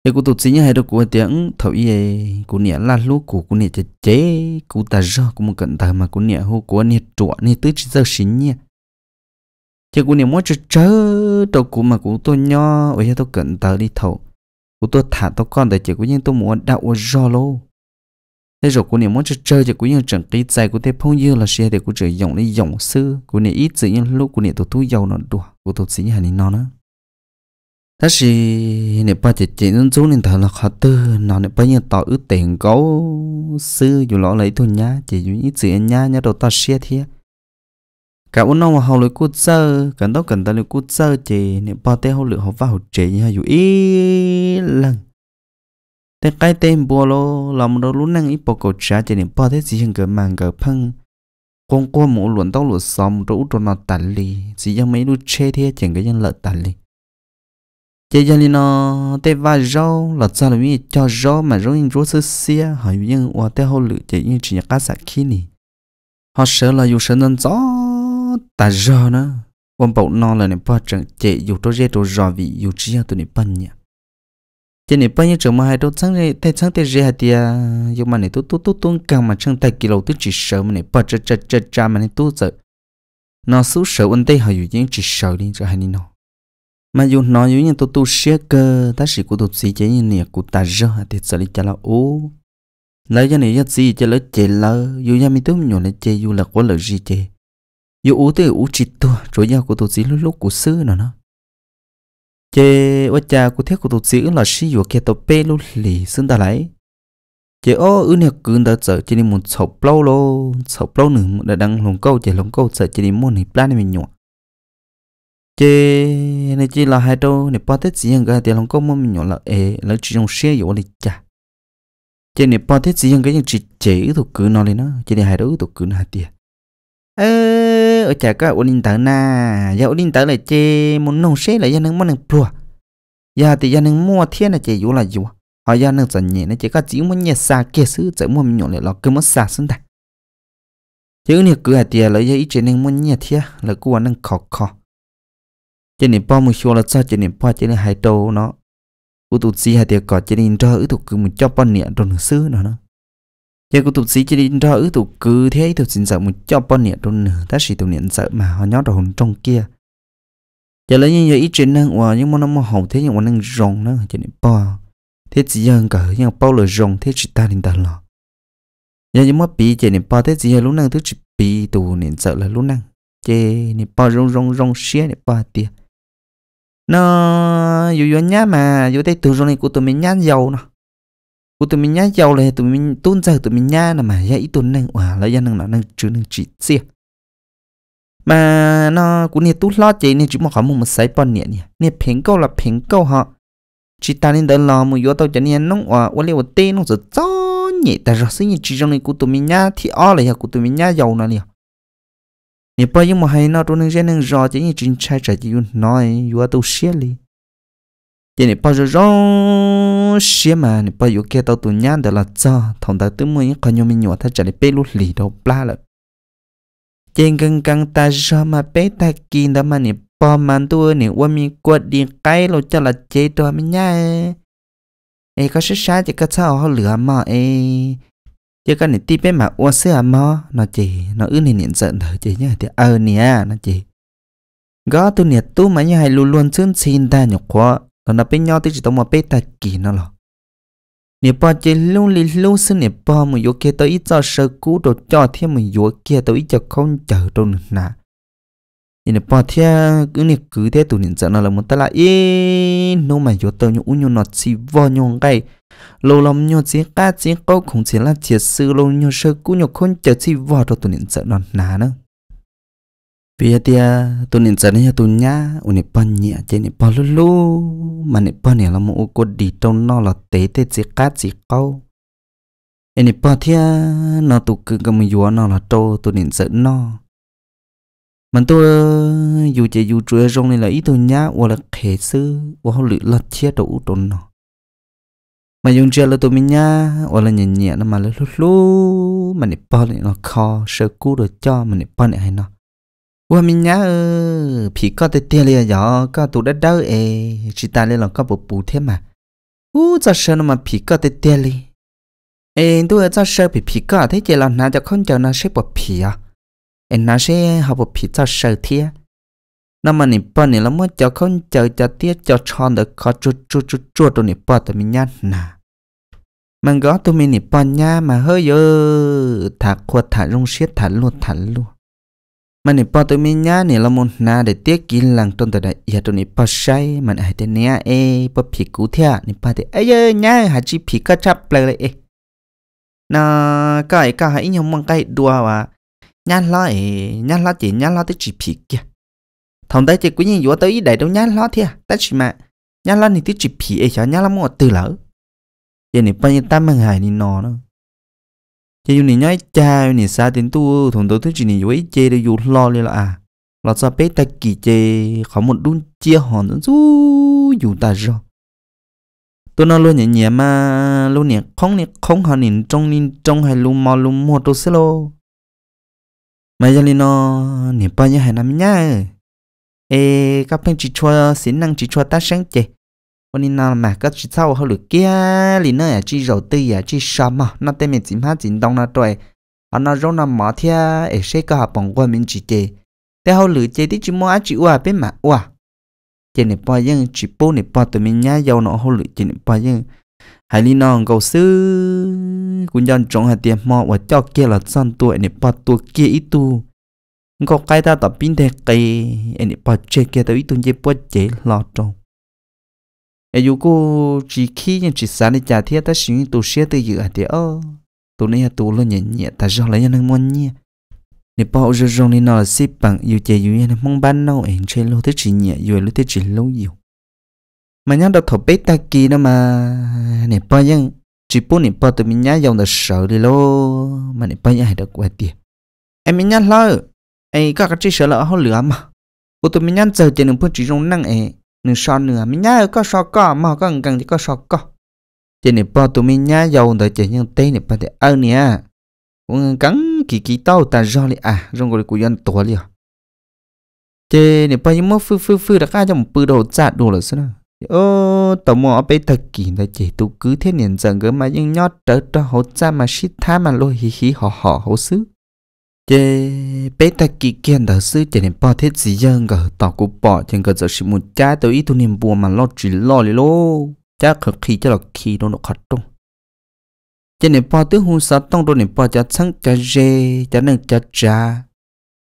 thì cô tổ sĩ nhà hai đứa của tiếng thầu y của nhà là lúc của của nhà chế chế của ta do của một cần tới mà của nhà hô của nhà trọ nhà tứ chỉ giờ xín nha chứ của nhà muốn chơi chơi đâu của mà của tôi nho ở nhà tôi cần tới đi thầu của tôi thả tôi con để chỉ của những tôi muốn đạo ở do lô thế rồi của những muốn chơi chơi chỉ của những trận kỹ dài của thế phong dương là xe để của trời dòng đi dòng sư của những ít gì những lúc của những tôi thu dầu nó đùa của tôi sĩ hành nó nữa thế thì nếu ba chỉ chỉ nên chú nên thở là khó tư nó nếu ba như tỏ ước tiền cố sư dù lọ lấy thôi nhá chỉ dù ít gì nhá nhá đầu ta xe thiệt cả u nong mà học lưỡi cút sơ cần tóc cần ta lưỡi cút sơ chỉ nếu bao tê học lưỡi học vào chỉ như hay ý lần tê cái tên bùa lô làm đâu lúc năng ít bao cầu trả chỉ nếu bao tê chỉ hưng cỡ màng cỡ phăng con qua mũ luận tóc luận xóm rũ cho nó tản lì chỉ cho mấy đứa chơi thế chẳng cái nhân lợi tản lì chế cho nên nó tê va rau là sao là mi cho rau mà rau nhưng rau sơ xia hỏi nhưng qua tê hậu lự chỉ nhưng chỉ nhặt cá sạc khi nè họ sợ là dù sợ nên rõ ta giờ nó quan bảo nó là nè ba chẳng chế dù tôi dễ tôi rõ vì dù chỉ là tôi nè bận nhỉ trên nè bận nhỉ chẳng mà hai tôi sáng nay tay sáng tay dễ hạt thì dù mà nè tôi tôi tôi tôi càng mà chẳng tay kỳ tôi chỉ sợ mà nè ba chật chật chật chật mà nè tôi sợ nó số sợ anh tay họ dù chỉ sợ đi cho hai nó mà dù nó dù như tôi tôi sẽ cơ ta chỉ của tôi chỉ chế như nè của ta giờ thì sợ đi chả là ô lấy cho nè nhất gì cho lỡ chế lỡ dù nhà mình tôi nhổ lại chế dù là có lợi gì chế yêu ú tới ú chít tua rồi nhau của tổ chí lúc lúc của sư nó nó chế ô cha của thế của tổ chí là sĩ yêu kia tổ bê lúc lì xưng ta lấy chế ô ư nè cứ đã sợ chỉ đi muốn sọc lâu lô sọc lâu nữa đã đăng long câu chế long câu sợ chỉ đi muốn hiệp lan mình nhọ chế này chỉ là hai đâu này bao tết gì hằng cái tiền lồng câu mình nhọ là ế là chỉ trong xe yêu lịch cha chế này bao tết gì hằng cái những chỉ chế ư tổ cứ nó lên nó chế này hai đâu ư tổ cứ nó hạt ê ở chả có ổn định tớ na giờ ổn định tớ là chê muốn nông xe là giờ nâng muốn nâng bùa, giờ thì giờ nâng mua thiên là chê yếu là yếu họ giờ nâng dần nhẹ nó chỉ có chỉ muốn nhẹ xa kia sư chở mua mình nhộn lại lọ cứ muốn xa xuống đây chứ nếu cứ hạt tiền là giờ ít chuyện nâng muốn nhẹ thiên là cô nâng khó khó cho nên bao một số là sao cho nên bao cho nên hai đầu nó u tụt gì hạt tiền có cho nên cho ứ tụt cứ một cho bao nhẹ rồi sư nó nó giờ cô tụt xí chỉ định cho ứ tụt cứ thế tụt xin sợ một cho bọn nhện luôn nè ta chỉ tụt nhện sợ mà họ nhót đầu hồn trong kia giờ lấy như giờ ít chuyện năng hòa nhưng mà nó mà hậu thế nhưng mà năng rong nó chỉ nên bao thế chỉ dân cả nhưng bao lời rong thế chỉ ta nên ta lo giờ nhưng mà bị chỉ nên bao thế chỉ lúc năng thứ chỉ bị tụt nhện sợ là lúc năng chỉ nên bao rong rong rong xé nên bao tiệt nó dù dù nhá mà dù thấy tụt rong này của tụi mình nhá giàu nó u tụi mình nhá giàu là tụi mình tôn giờ tụi mình nhá là mà ya tôn năng hòa là ya năng nó năng chứa năng chỉ xia mà nó cũng nè tu lo chị nè chỉ một họ một sai bọn nè nè nè phèn câu là phèn câu họ chỉ ta nên đợi lo một yếu tao cho nên nó hòa u liệu tên nó rất cho nhẹ ta rõ sinh chỉ trong này của tụi mình nhá thì o lại ya của tụi mình nhá giàu nè nè nè bao nhiêu mà hay nó tôi nên ra nên rõ chỉ như chính trai trai chỉ nói yếu tao xia li chỉ nè bao giờ rồi nó xí mà bây giờ kia tao tu nhá để là cho thằng ta tụi mình có nhiều mình nhỏ ta trở để bê lúc lì đâu bla lợ trên gần gần ta cho mà bê ta kia đó mà nè bỏ màn tụi nè qua mình quật đi cái lo cho là chế tụi mà nha, ê có sức sáng chỉ có sao họ lửa mà ê chứ cái này tiếp mà uống sữa mà nó chỉ nó ư này nhận giận thôi chỉ nhá thì ờ nè nó chỉ có tụi nè tụi mà như hay luôn luôn xương xin ta nhục quá nó nó bên nhau thì chỉ tông mà bên ta kỳ nó lo nè ba chỉ luôn lì luôn xin nè ba mà vô kia tới ít cho sơ cứu đồ cho thêm mà vô kia tới ít cho không chờ đâu nữa nè nè ba thia cứ nè cứ thế tụi nè sợ nó là muốn ta là ý nó mà vô tới nhung nhung nó chỉ vô nhung cái lâu lắm nhung chỉ cá chỉ câu không chỉ là chỉ sư lâu nhung sơ cứu nhung không chờ chỉ vô đâu tụi nè sợ nó nè nữa Pia tia tu nin chân ya tu nhá uni pan nhẹ trên ni pan lulu mà ni pan nhẹ là một cô đi trong nó là tế tế chỉ cát chỉ câu ni pan thia nó tu cứ cầm yuo nó là trâu tu nin chân nó mình tu dù chỉ dù chuối rong này là ít tu nhá hoặc là khế sư hoặc lự là chia đủ trong nó mà dùng chia là tôi mình nhá hoặc là nhẹ nhẹ nó mà lulu mà ni pan nó khó sơ cú được cho mà ni pan này hay nó ว่ามิญาเออผีก็เตี้ยเลยยอก็ตัวเด้อเอจิตาเลยลองก็บุปูเทมาอู้จะเชิญมาผีก็เตี้ยเลยเอ็นตัวจะเชิญผีผีก็ที่เจริญนาจะค้นเจอนาเชื่อผีอ่ะเอ็นนาเชื่อหาบุผีจะเชิญเทียนั่นมันนี่ป้อนนี่ละมั่วจะค้นเจอจะเตี้ยจะชอนเด็กขอจุดจุดจุดจุดตัวนี่ป้อนตัวมิญาหนามันก็ตัวมินี่ป้อนยามาเฮ้ยเออถักขวดถักรงเชียดถักลวดถักลวดมันนี่พอตัวมีญาเนี่ยเรามุนนาเดเตี้ยกินหลังต้นตัวได้ยาตัวนี้พอใช้มันไอเตเนียเอพอผีกูเทียนี่พอเตเอ้ยญาหาจีผีก็จับเลยเลยเอน่าก็ไอ้ก็ไอ้ยมมังไกดัวว่าญาล้อเอญาล้อจีญาล้อตัวจีผีกี้ทำได้จีกูยังอยู่ตัวอีได้ตัวญาล้อเทียแต่ชิมาญาล้อนี่ตัวจีผีเอชญาล้อมัวตื่นแล้วยันนี่พอยังตั้มมังหายนี่นอนเนาะ chỉ yêu nị nhói cha nị xa tiền tu thùng tổ thứ chỉ nị với chê để dù lo lên là à là sao bé ta kỳ chê khó một đun chia hòn dù dù ta rồi tôi nói luôn nhẹ nhẹ mà luôn nhẹ không nhẹ không hòn nhẹ trong nhẹ trong hay luôn mò luôn mua tôi sẽ lô mà giờ nó nhẹ bao nhiêu hay năm nhá ê các bạn chỉ cho xin năng chỉ cho ta sáng chê วันนี้นาแม่ก็ชิเศร้าเขาหรือแก่ลีเนอร์จีเราตีอ่ะจีชามาน่าเต็มจิมห้าจินดองน่าตัวอันนั้นร้องน่าหมอเทียเอเชก็หาปองกวนมินจีเจแต่เขาหรือเจที่จิมัวจีว่าเป็นหมาว่าเจเนี่ยปอยังจีปูเนี่ยปอตัวมินย่าเยาวเนาะเขาหรือเจเนี่ยปอยังหายลีนองเขาซื้อคุณยันจงหาเตียมมอว่าเจ้าเกลือซ่อนตัวเนี่ยปอตัวเกลืออีตู có cái ta tập pin thế kỳ anh ấy bắt chế kia tới tuần chế bắt chế lo trong ai dù cô chỉ khi những chỉ sáng đi trả thiệt ta sử dụng tổ xe từ dự hạt ô tổ này tổ luôn nhẹ nhẹ ta do lấy nhân muốn nhẹ nè bảo cho rồi nên nó xếp bằng dù chạy dù nhân mong ban nâu em chơi lâu thế chỉ nhẹ dù lâu thế chỉ lâu nhiều mà nhớ đọc thổ bế ta kỳ đó mà nè bỏ nhưng chỉ bố nè bỏ tụi mình nhá dòng là sợ đi lô mà nè bỏ nhá đọc quay tiền em mình nhá lơ ai có cái chỉ sợ là họ lửa mà cô tụi mình nhá giờ chỉ đừng phun chỉ rong năng ấy nương sọ nửa mình nhá có sọ có mà có gần thì có sọ có trên này bỏ tụi mình nhá dầu đợi chỉ nhân tê này bắt để ơ nè cũng gần kỳ kỳ tao ta do li à rong rồi của dân tổ liền trên à. này bỏ những mốc phư phư phư đã ca trong bự đầu chặt đồ là sao ô tổng mò ở bên thật kỳ là chỉ tụ cứ thế nền dần cơ mà nhưng nhót trở trở hỗ cha mà shit tha mà lôi hí hí họ họ hỗ xứ chế bé ta kỳ kiên đã sư chế nên bỏ thế gì dân cả tao cũng bỏ trên cơ sở sự muốn cha tôi ít thôi niệm buồn mà lo chỉ lo lì lô cha khờ khi cho là khi nó nó khát trong chế nên bỏ tứ hôn sát tông đôi nên bỏ cha sang cha dê cha nên cha cha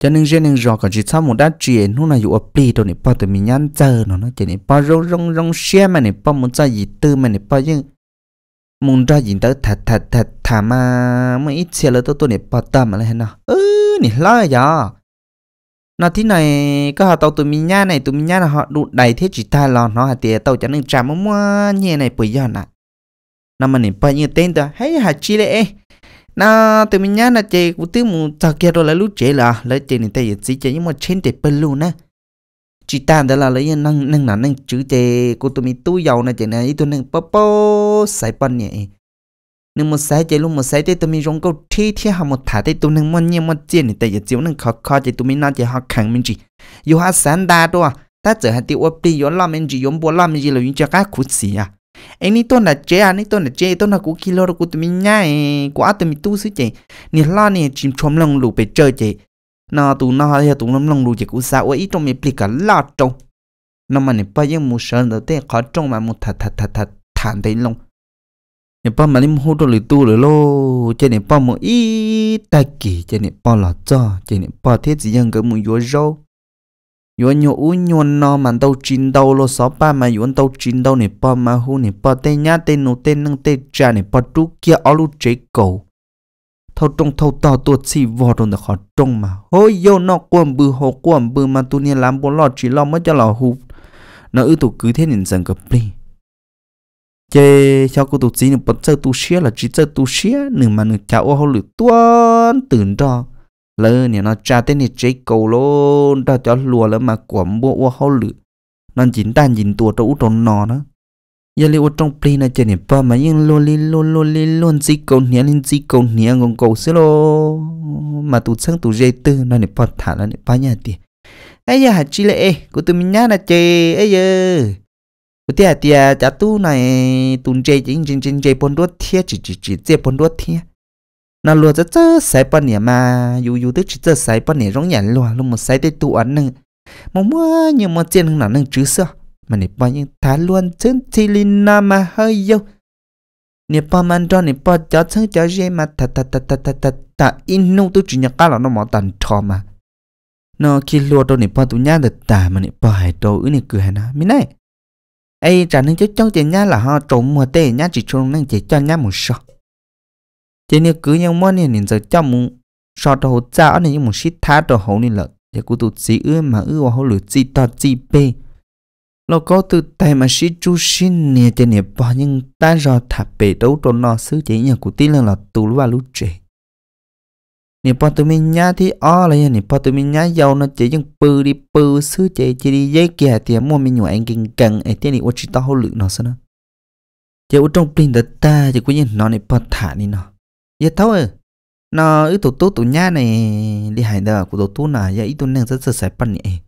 cha nên dê nên rõ cả chỉ sao một đá chuyện hôm nay dụ ập đi đôi nên bỏ từ mình nhăn chờ nó nó chế nên bỏ rong rong rong xe mà nên bỏ muốn ra gì tư mà nên bỏ nhưng mong ra nhìn tới thật thật thật thà mà mới ít xe lỡ tôi tôi nè bắt tâm mà lên nó ừ nè lo giờ nó thế này có họ tàu tụi mình nha này tụi mình nha là họ đụ đầy thế chỉ ta lo nó hà tiệt tàu chẳng nên trả mua mua nhẹ này bởi giờ nè nó mà nè bao nhiêu tên tôi, hay hà chi lệ nó tụi mình nha là chị cũng tư mù tàu kia rồi lại lúc chế là lấy chị này tay gì chị nhưng mà trên để bên luôn nè, chỉ ta đó là lấy năng năng nào năng chữ chị của tụi mình tu giàu này chị này ít tụi năng bắp bắp sai bận nhỉ nếu mà sai chạy luôn mà sai tới tụi mình rong câu thi thi hà một thả tới tụi mình muốn nhiều một chuyện thì tại giờ chiếu nên khó khó chạy tụi mình nói chạy họ khẳng mình chỉ dù họ sáng đa đó ta chở hạt tiêu ấp đi yếu lắm mình chỉ yếu bố lắm gì là những cho các khúc xì à anh ấy tôi là chế anh ấy tôi là chế tôi là cú kilo rồi cú tụi mình nhảy, quá tụi mình tu sứ chạy nè lo nè chìm trong lồng lụp bể chơi chạy nó tụi nó hay tụi nó lồng lụp chạy cú sao ấy trong mình plica lo trong nó mà nè bây giờ mua sơn đó thế khó trong mà một thật thật thật thật thản thấy lồng nè bao mà lim hút rồi tu rồi lô trên nè bao một ít ta kỳ trên nè bao là cho trên nè bao thiết gì nhân cái một yếu rau yếu nhiều u nhiều no mà tàu chín tàu lô sáu ba mà yếu tàu chín tàu nè bao mà hu nè bao tên nhát tên nô tên nâng tên cha nè bao chú kia ở lu chế cầu thâu trong thâu to tuột xì vò rồi được họ trong mà hôi yêu nó quan bự hồ quan bự mà tu nè làm bộ lọ chỉ lo mới cho lọ hụt nó ư tụ cứ thế nên dần gặp đi chế cho cô tụt gì nữa bật giờ tu xía là chỉ giờ tu xía nửa mà nửa cháu họ lử tuôn tưởng cho lỡ nè nó cha tên nè chế cầu luôn đó cho lùa lỡ mà quẩm bộ họ lử nó chín tan chín tua trong út trong nò nó giờ lưu trong play này chơi nè ba mà nhưng luôn li luôn luôn li luôn gì cầu nhẹ lên gì cầu nhẹ ngon cầu xí lô mà tụt sang tụt dây tư nó nè bật thả nó nè ba nhà tiền ấy giờ hạt chi lệ của tụi mình nhá là chế ấy giờ bữa tiệt tiệt cha tu này tuần chơi chính chính chính chơi bốn đốt thi chỉ chỉ chỉ chơi bốn đốt thi nó luôn cho chơi sai bao nhiêu mà dù dù tức chơi rất sai bao nhiêu rong nhảy luôn luôn một sai tới tu ăn nưng mà mua nhưng mà tiền nó nưng chứ sao mà nè bao nhiêu thả luôn chân chỉ linh nam mà hơi yêu nè bao man cho nè bao chó chân chó gì mà thật thật thật thật thật thật in inu tu chỉ nhặt cá là nó mỏ tàn trò mà nó khi lúa đâu nè bao tu nhá được tà mà nè bao hai đầu ứ nè cười na mi này ấy trả nên cho cháu tiền nhá là họ trộm mùa tê nhá chỉ trộm nên chỉ cho nhá một sọ chị nếu cứ nhau món nên nên giờ cho một sọ đồ hậu cha ở này một shit thá đồ hậu nên là giờ cụ tụt gì ư mà ư hoa hậu lửa gì to gì bê lo có từ tay mà shit chú xin nè chị nè bao nhiêu ta rồi thả bê đấu trộn nó xứ chị nhà cụ tí là là tù lúa lúa trẻ nè po tụi mình nhá thì o là nè po tụi mình nhá giàu nó chỉ những bự đi bự xứ chỉ chỉ đi dây kia thì mua mình nhủ anh kinh cần ấy thế này ô chỉ to hậu lượng nó sao nó chỉ ô trong pin đất ta chỉ có những nó này po thả đi nó giờ thấu ơi nó ít tổ tú tổ nhá này đi hải đờ của tổ tú là giờ ít tổ năng rất rất sạch bẩn nhỉ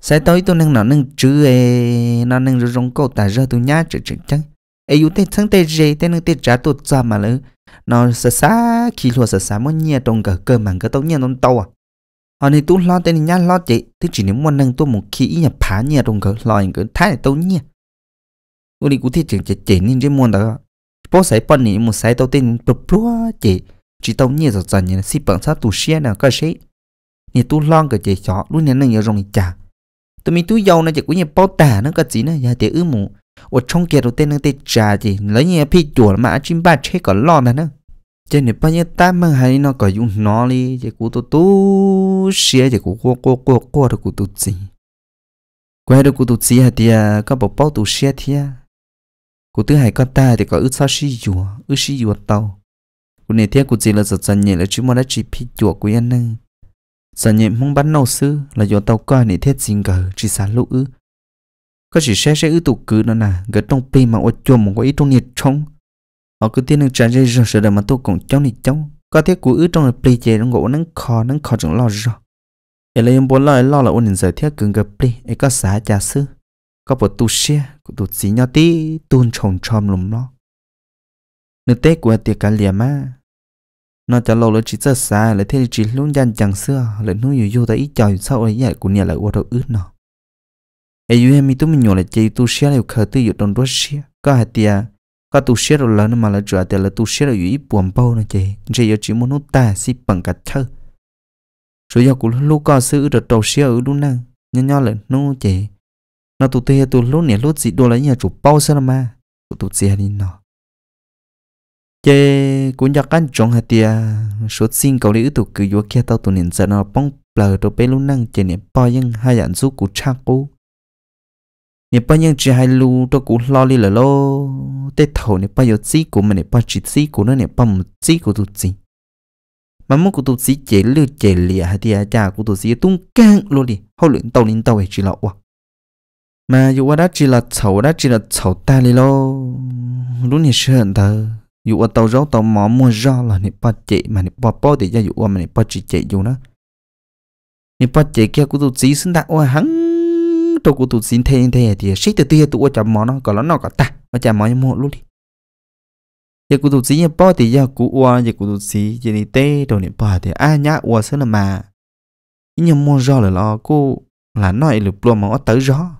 sai tới tổ năng nó năng chữ nó năng rong câu ta ra tổ nhá chữ chữ chăng ai u tên sang tên gì tên tên trả tụt ra mà lỡ nó sợ xa khi luôn sợ xa muốn nhia trong cả cơ mà cái tông nhia trong tàu à họ này tôi lo tên nhá lo chị thế chỉ nếu muốn nâng tôi một khi nhập phá nhia trong cả lo những cái thái này tôi nhia tôi đi cũng thiết chuyện chị chị nên chỉ muốn đó bố sai bận này một sai tôi tên bập búa chị chỉ tao nhia rồi dần như si bằng sao tù xe nào có sĩ nhà tôi lo cái chị chó luôn nè nâng nhớ rồng chả tôi mình tôi giàu nó chỉ cũng như bao tả nó cái gì nó nhà thì ư mù 我冲给了对那对炸的，人家屁脚了嘛，金巴车搞烂了呢。这你半夜单门还那个用哪里？这古都都写这古过过过过的古都字，过的古都字还的，搞不包都写的。古都还搞大的搞二三十元，二十元刀。古那天古只了是真年了，只么来只屁脚古样呢？真年蒙班老师来要到搞那天真个只三六二。có chỉ xe xe ư tụ cứ nó nà gỡ trong pi mà ô chua mà có ít trong nhiệt trong họ cứ tiên năng trả dây rồi sợ đời mà tôi cũng cháu này cháu có thiết cú ư trong là pi chè nó ngộ nắng khó nắng khó chẳng lo rõ, ấy lấy em bốn lo lo là ôn giờ thiết cường gặp pi ấy có xả trả sư có bộ tu xe của tụ xí nhau tí tuôn trồng tròn lùm lo nước tết của tiệc cả liền mà nó trả lâu lấy chỉ rất xa lấy thế chỉ luôn dàn chẳng xưa lấy nó dù dù tới ít chờ sau ấy dạy của nhà lại ô đâu ướt nó ai yêu em tu mình nhổ lại chơi tu xia lại khờ tư yêu trong đó xia có hạt tia có tu xia rồi lớn mà là trả tiền là tu xia rồi yêu buồn bao nữa chơi chơi yêu chỉ muốn nó ta si bằng cả thơ rồi giờ cũng lúc có sự được đầu xia ở đúng năng nhỏ nhỏ là nó chơi nó tụt tê tụt lúc này lúc gì đồ là nhà chủ bao sao mà tụt tụt xe đi nó chế cũng nhắc anh chọn hạt tia số xin cầu lý tụt cứ vô kia tao tụt nền giờ nó bông bờ đồ bé lúc năng chơi nè bao nhưng hai dạng số của cha cô chỉ 你不用只还路都古老里了咯，对头你不要自古嘛，你不只自古呢，你不么自古都自，mà muốn cũng tu sĩ chỉ lưu chế lìa hay thì ai cha cũng tu chỉ tung cang luôn đi, hậu luyện tàu luyện tàu chỉ là quá, mà dù đó chỉ là xấu đó chỉ là xấu ta đi lo, lúc này sợ thờ, dù qua tàu gió tàu mỏ mua gió là nị ba chỉ, mà nị ba bao thì ra dù mà nị ba chỉ chế dù nữa, nị ba chế kia cũng tu chỉ xin đã oa hăng tôi cũng tụt xin thế thế thì xích từ tia tụi chấm món nó còn nó nó có ta mà chả món mua luôn đi giờ cũng tụt xin như bao thì giờ cũng ua giờ cũng tụt xin giờ đi tê đồ này bao thì ai nhá ua sẽ là mà nhưng mà do là lo cô là nói lực luôn mà nó tới rõ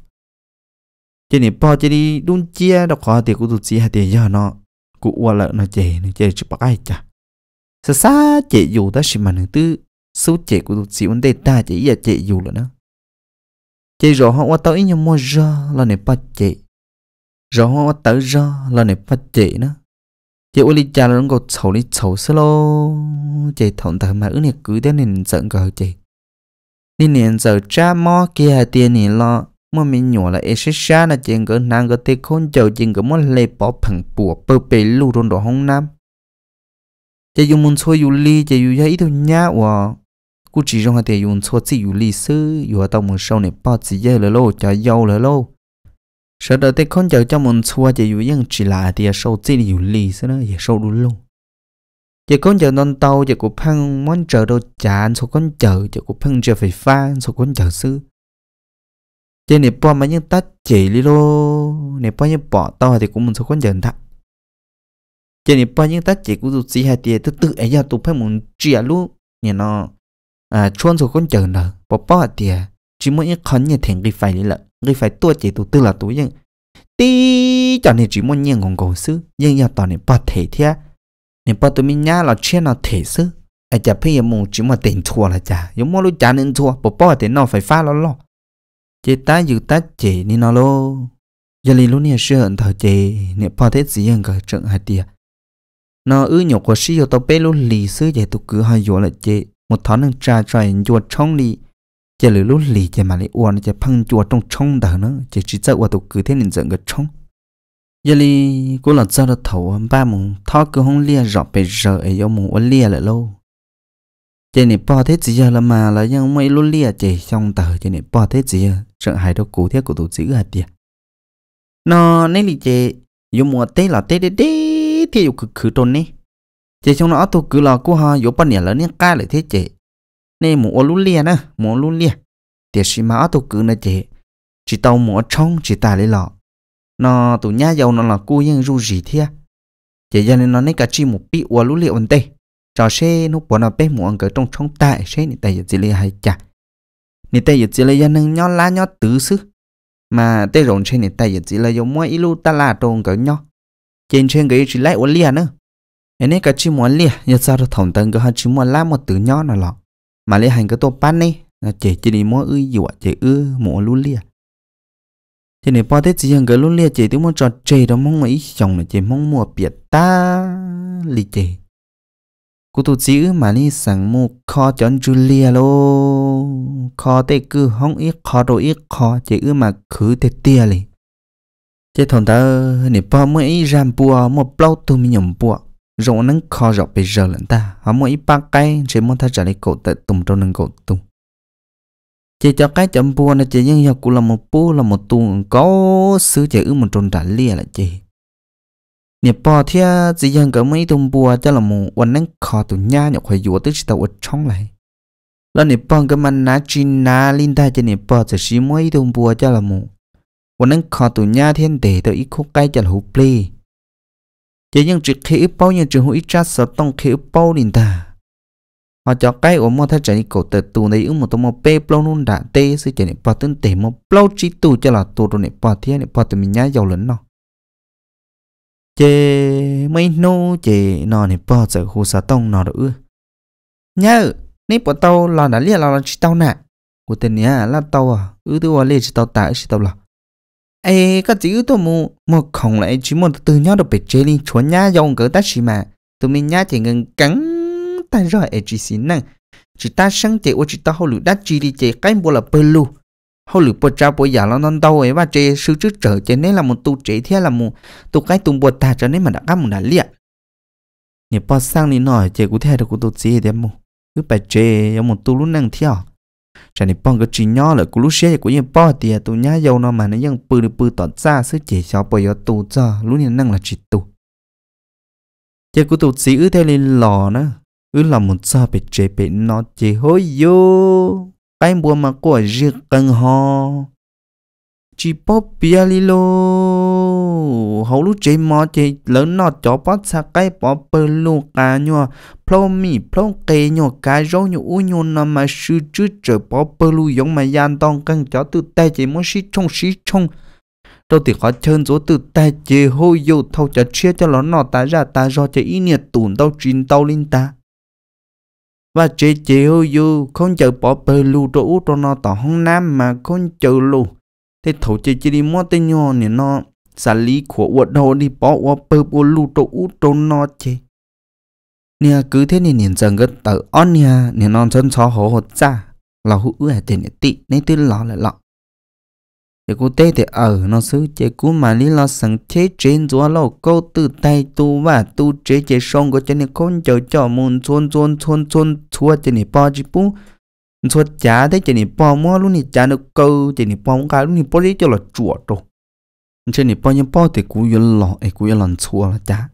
chỉ này bao chỉ đi đun chia đọc họ thì cũng tụt xí hay thì giờ nó cũng ua lợn nó chè nó chè chụp bao ai chả xa xa chè dù ta xí mà nữa tư số chè của tụt xí vấn đề ta chỉ giờ chè dù là nó chị rõ họ qua tới nhau mua ra là nè bắt chị rõ họ qua tới ra là nè bắt chị nữa chị ôi lý cha là nó còn xấu đi xấu xí lô chị thòng thở mà ứ này cứ thế nên giận cả chị nên nè giờ cha mò kia tiền này lo mà mình nhỏ là sẽ xa là chị cỡ nàng cỡ tê khôn chầu chị cỡ muốn lấy bỏ phẳng bùa bơ bê lù rồi đồ hông nam chị dùng muốn soi dù li chị dù thấy thôi nhá wow cú chỉ rong hạt dùng cho chỉ dù lý sư dù hạt tao muốn sau này bao chỉ dây lỡ lô cho dâu lỡ lô sợ đợi tới con cháu cho muốn xua chỉ dù dân chỉ là thì sau chỉ dù lý sư nó giờ sau đủ lô giờ con cháu non tàu giờ của phăng món chờ đâu chán số con cháu giờ của phăng chờ phải pha số con cháu sư giờ này bao mà những ta chỉ lý lô này bao những bỏ tao thì cũng muốn số con cháu thật giờ này bao những ta chỉ cũng dù chỉ hạt thì tự tự ấy giờ tụi phăng muốn chỉ luôn nhà nó à chuan rồi con chờ nở bỏ bỏ tiề chỉ muốn những con nhà thành cái phải là cái phải tua chỉ tụ tư là tụ nhưng tí cho nên chỉ muốn những con cổ sư nhưng giờ toàn nên bỏ thể thế nên bỏ tụi mình nhá là chuyện là thể sư ai à, chả phải mù chỉ mà tiền thua là chả giống mua lúc chả nên thua bỏ bỏ tiền nó phải pha lo lo chế ta dự ta chế nên nó lo giờ lì lúc nè sư ẩn thở chế nè bỏ thế gì ăn cả trận hạt tiề nó ư nhục của sư yo tao bé lúc lì sư vậy tụ cứ hai yo là chế một thằng nâng trà trời chùa trong đi, chỉ lử lúc lì chỉ mà lì uốn chỉ phăng chùa trong trong đó nữa chỉ chỉ sợ uốn tụ cứ thế nên dựng cái trong giờ lì cô là giờ là thầu ba mùng thọ cứ không lia rõ bây giờ ấy yêu mùng uốn lia lại lâu chỉ này bỏ thế gì giờ là mà là nhưng mấy lúc lia chỉ trong tờ chỉ này bỏ thế gì giờ sợ hại đâu cụ thế của tụ giữ hạt bia à. nó nên lì chỉ yêu mùa tết là tết đấy thì yêu cực khứ tôn chị trong nó tôi cứ lo cô họ dỗ bao nhiêu lớn những cái lại thế chị nên muốn ôn luôn liền á muốn luôn liền thì xí mà tôi cứ nè chị chỉ tàu muốn trong chỉ ta lấy lọ nó tụ nhá dầu nó là cô yên ru gì thế chị giờ nên nó nên cả chi một bị ôn luôn liền tê cho xe nó bỏ nó bé muốn cái trong trong tại xe này tại giờ chỉ lấy hay chả này tại giờ chỉ lấy nên nhó lá nhó tứ xứ mà tê rộn xe này tại giờ chỉ lấy giống mua ilu ta là trồng cỡ nhó trên trên cái chỉ lấy ôn liền nữa nên ka chi muốn lia nhớ sao được thông tầng cái ha chỉ muốn làm một từ nhỏ nào lọ mà lấy hành cái tổ pan này là chỉ chỉ đi mua ư dụ chỉ ư mua luôn lia chỉ này bao tết chỉ hàng cái luôn lia chỉ tiếng mua trò chơi đó mong mấy chồng này chỉ mong mua biệt ta lì chỉ cô tụt chỉ ư mà đi sang mua kho chọn Julia lô kho tê cứ hóng ít kho đồ ít kho chỉ ư mà khứ tê tiê lì chỉ thông ta này bao mấy ram bùa một bao tụi mình nhầm bùa rồi nâng khó rõ bây giờ lần ta họ mỗi ba cây chỉ muốn thay trả lại cổ tự tùng trong nâng cổ tùng chỉ cho cái chấm bùa này chỉ nhưng hiệu cũng là một bù là một tuồng có sứ chỉ ư một tròn trả lia là chỉ nẹp bò thì chỉ dân cả mấy tuồng bùa cho là một วัน nâng khó tụ nha nhọc hồi dùa tức chỉ tàu ở trong lại là nẹp bò cái mà nát chín nát linh ta cho nẹp bò chỉ xí mấy tuồng bùa cho là một วัน nâng khó tụ nha thiên để tới ít khúc cái cho là hụp plei chỉ những chỉ khi bao nhiêu chỉ hữu cha sợ tông khi bao linh ta họ cho cái ổ mua thay chạy cổ tờ tù này ứng một tông một bê bao luôn đã tê sự chạy này bao tên tê một bao chỉ tù cho là tù rồi này bao thiên này bao tụi mình nhá giàu lớn nó chê mây nô chê nó này bao sợ hồ sợ tông nó được nhớ nếp bọn tàu là đã lia là chỉ tàu nè của tên nhá là tàu à ư tôi là lia chỉ tao tại chỉ tàu là ai có chữ tôi mu một khổng lại chỉ một từ nhau được bị chế đi chuẩn nhà dòng cỡ ta chỉ mà tụi mình nhà thì ngừng cắn ta rồi ai chỉ xin năng chỉ ta sáng chế ô chỉ ta hậu lũ đã chỉ đi chế cái bộ là bơ lu hậu lũ bộ trao bộ giả lo non đâu ấy và chế sư trước trở chế nên là một tu chế thế là một tu cái tung bộ ta cho nên mà đã cắm một đá liệt nhỉ bao sang đi nói chế cụ thể được cụ tu chế thế mu cứ phải chế có một tu lúc năng theo cho nên bông cái chuyện nhỏ là cứ lúc xe của những bao tiền à, tụi nhá dầu nó mà nó vẫn bự được bự tỏ xa, sức chỉ cho bao giờ tụ cho lúc này năng là chỉ tụ Chế của tụ sĩ ư theo lên lò nữa ư là một sao bị chế bị nó chế hối vô cái buồn mà của riêng cần ho chỉ bóp bia li lô hầu lúc chế mò chế lớn nọ cho bó xa cái bó bơ lù cá nhua plô mi plô kê nhua cá rô nhua u nhua nọ mà sư chứ trở bó bơ lù giống mà gian tông căng cho tự tay chế mô xí trông xí trông rồi thì khó chân dỗ tự tay chế hô dô thâu chá chia cho nó nọ tá ra ta do chế ý nhiệt tùn tao chín tao linh ta và chế chế hô dô không chờ bó bơ lù rô ú rô nọ tỏ hông nam mà không chờ lù thế thầu chế chế đi mua tên nhò nè nó sa lý của ua đô đi bỏ ua bơ ua lu tô u tô no chê nè cứ thế nên nhìn dần gật tờ on nha, nè non chân xó hổ hột ra là hữu ưa tiền nè tị nên tư lọ lại lọ để cô tê thì ở nó xứ chế cú mà lý lo sẵn chế trên rúa lâu câu từ tay tu và tu chế chế sông của chân nè con chờ cho môn chôn chôn chôn chôn chua chân nè bò chí bú chua chá thế chân nè bò mua luôn nè chá nó câu chân nè bò mua cả luôn nè bò lý cho là chuột rồi trên này bao nhiêu bao thì cú yên lọ ấy cú yên lần chua là chả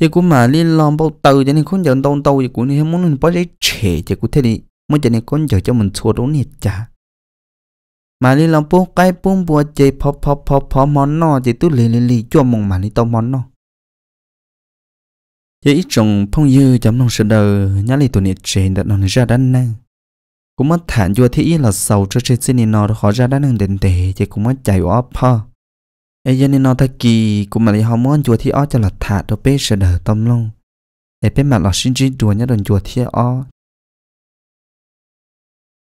chỉ cú mà đi làm bao tàu cho nên con giờ đông tàu thì cú này muốn mình bao lấy trẻ chỉ cú thế đi mới cho nên con giờ cho mình chua đúng nhiệt chả mà đi làm bao cái bao bao chơi phò phò phò phò món nọ chỉ tu lì lì lì cho mong mà đi tàu món nọ chỉ ít trồng phong dư chấm nông sơn đời nhá lì tuổi nhiệt trẻ đã nông ra đắn năng cũng mất thản chùa thì là sầu cho trên xin nó họ ra đã nâng đền tệ thì cũng mất chạy ó pa ai dân nó thay kỳ cũng mà lấy họ muốn chùa thì ó cho là thả cho bé sẽ đỡ tâm luôn để bé mà là xin chỉ chùa nhá đồn chùa thì ó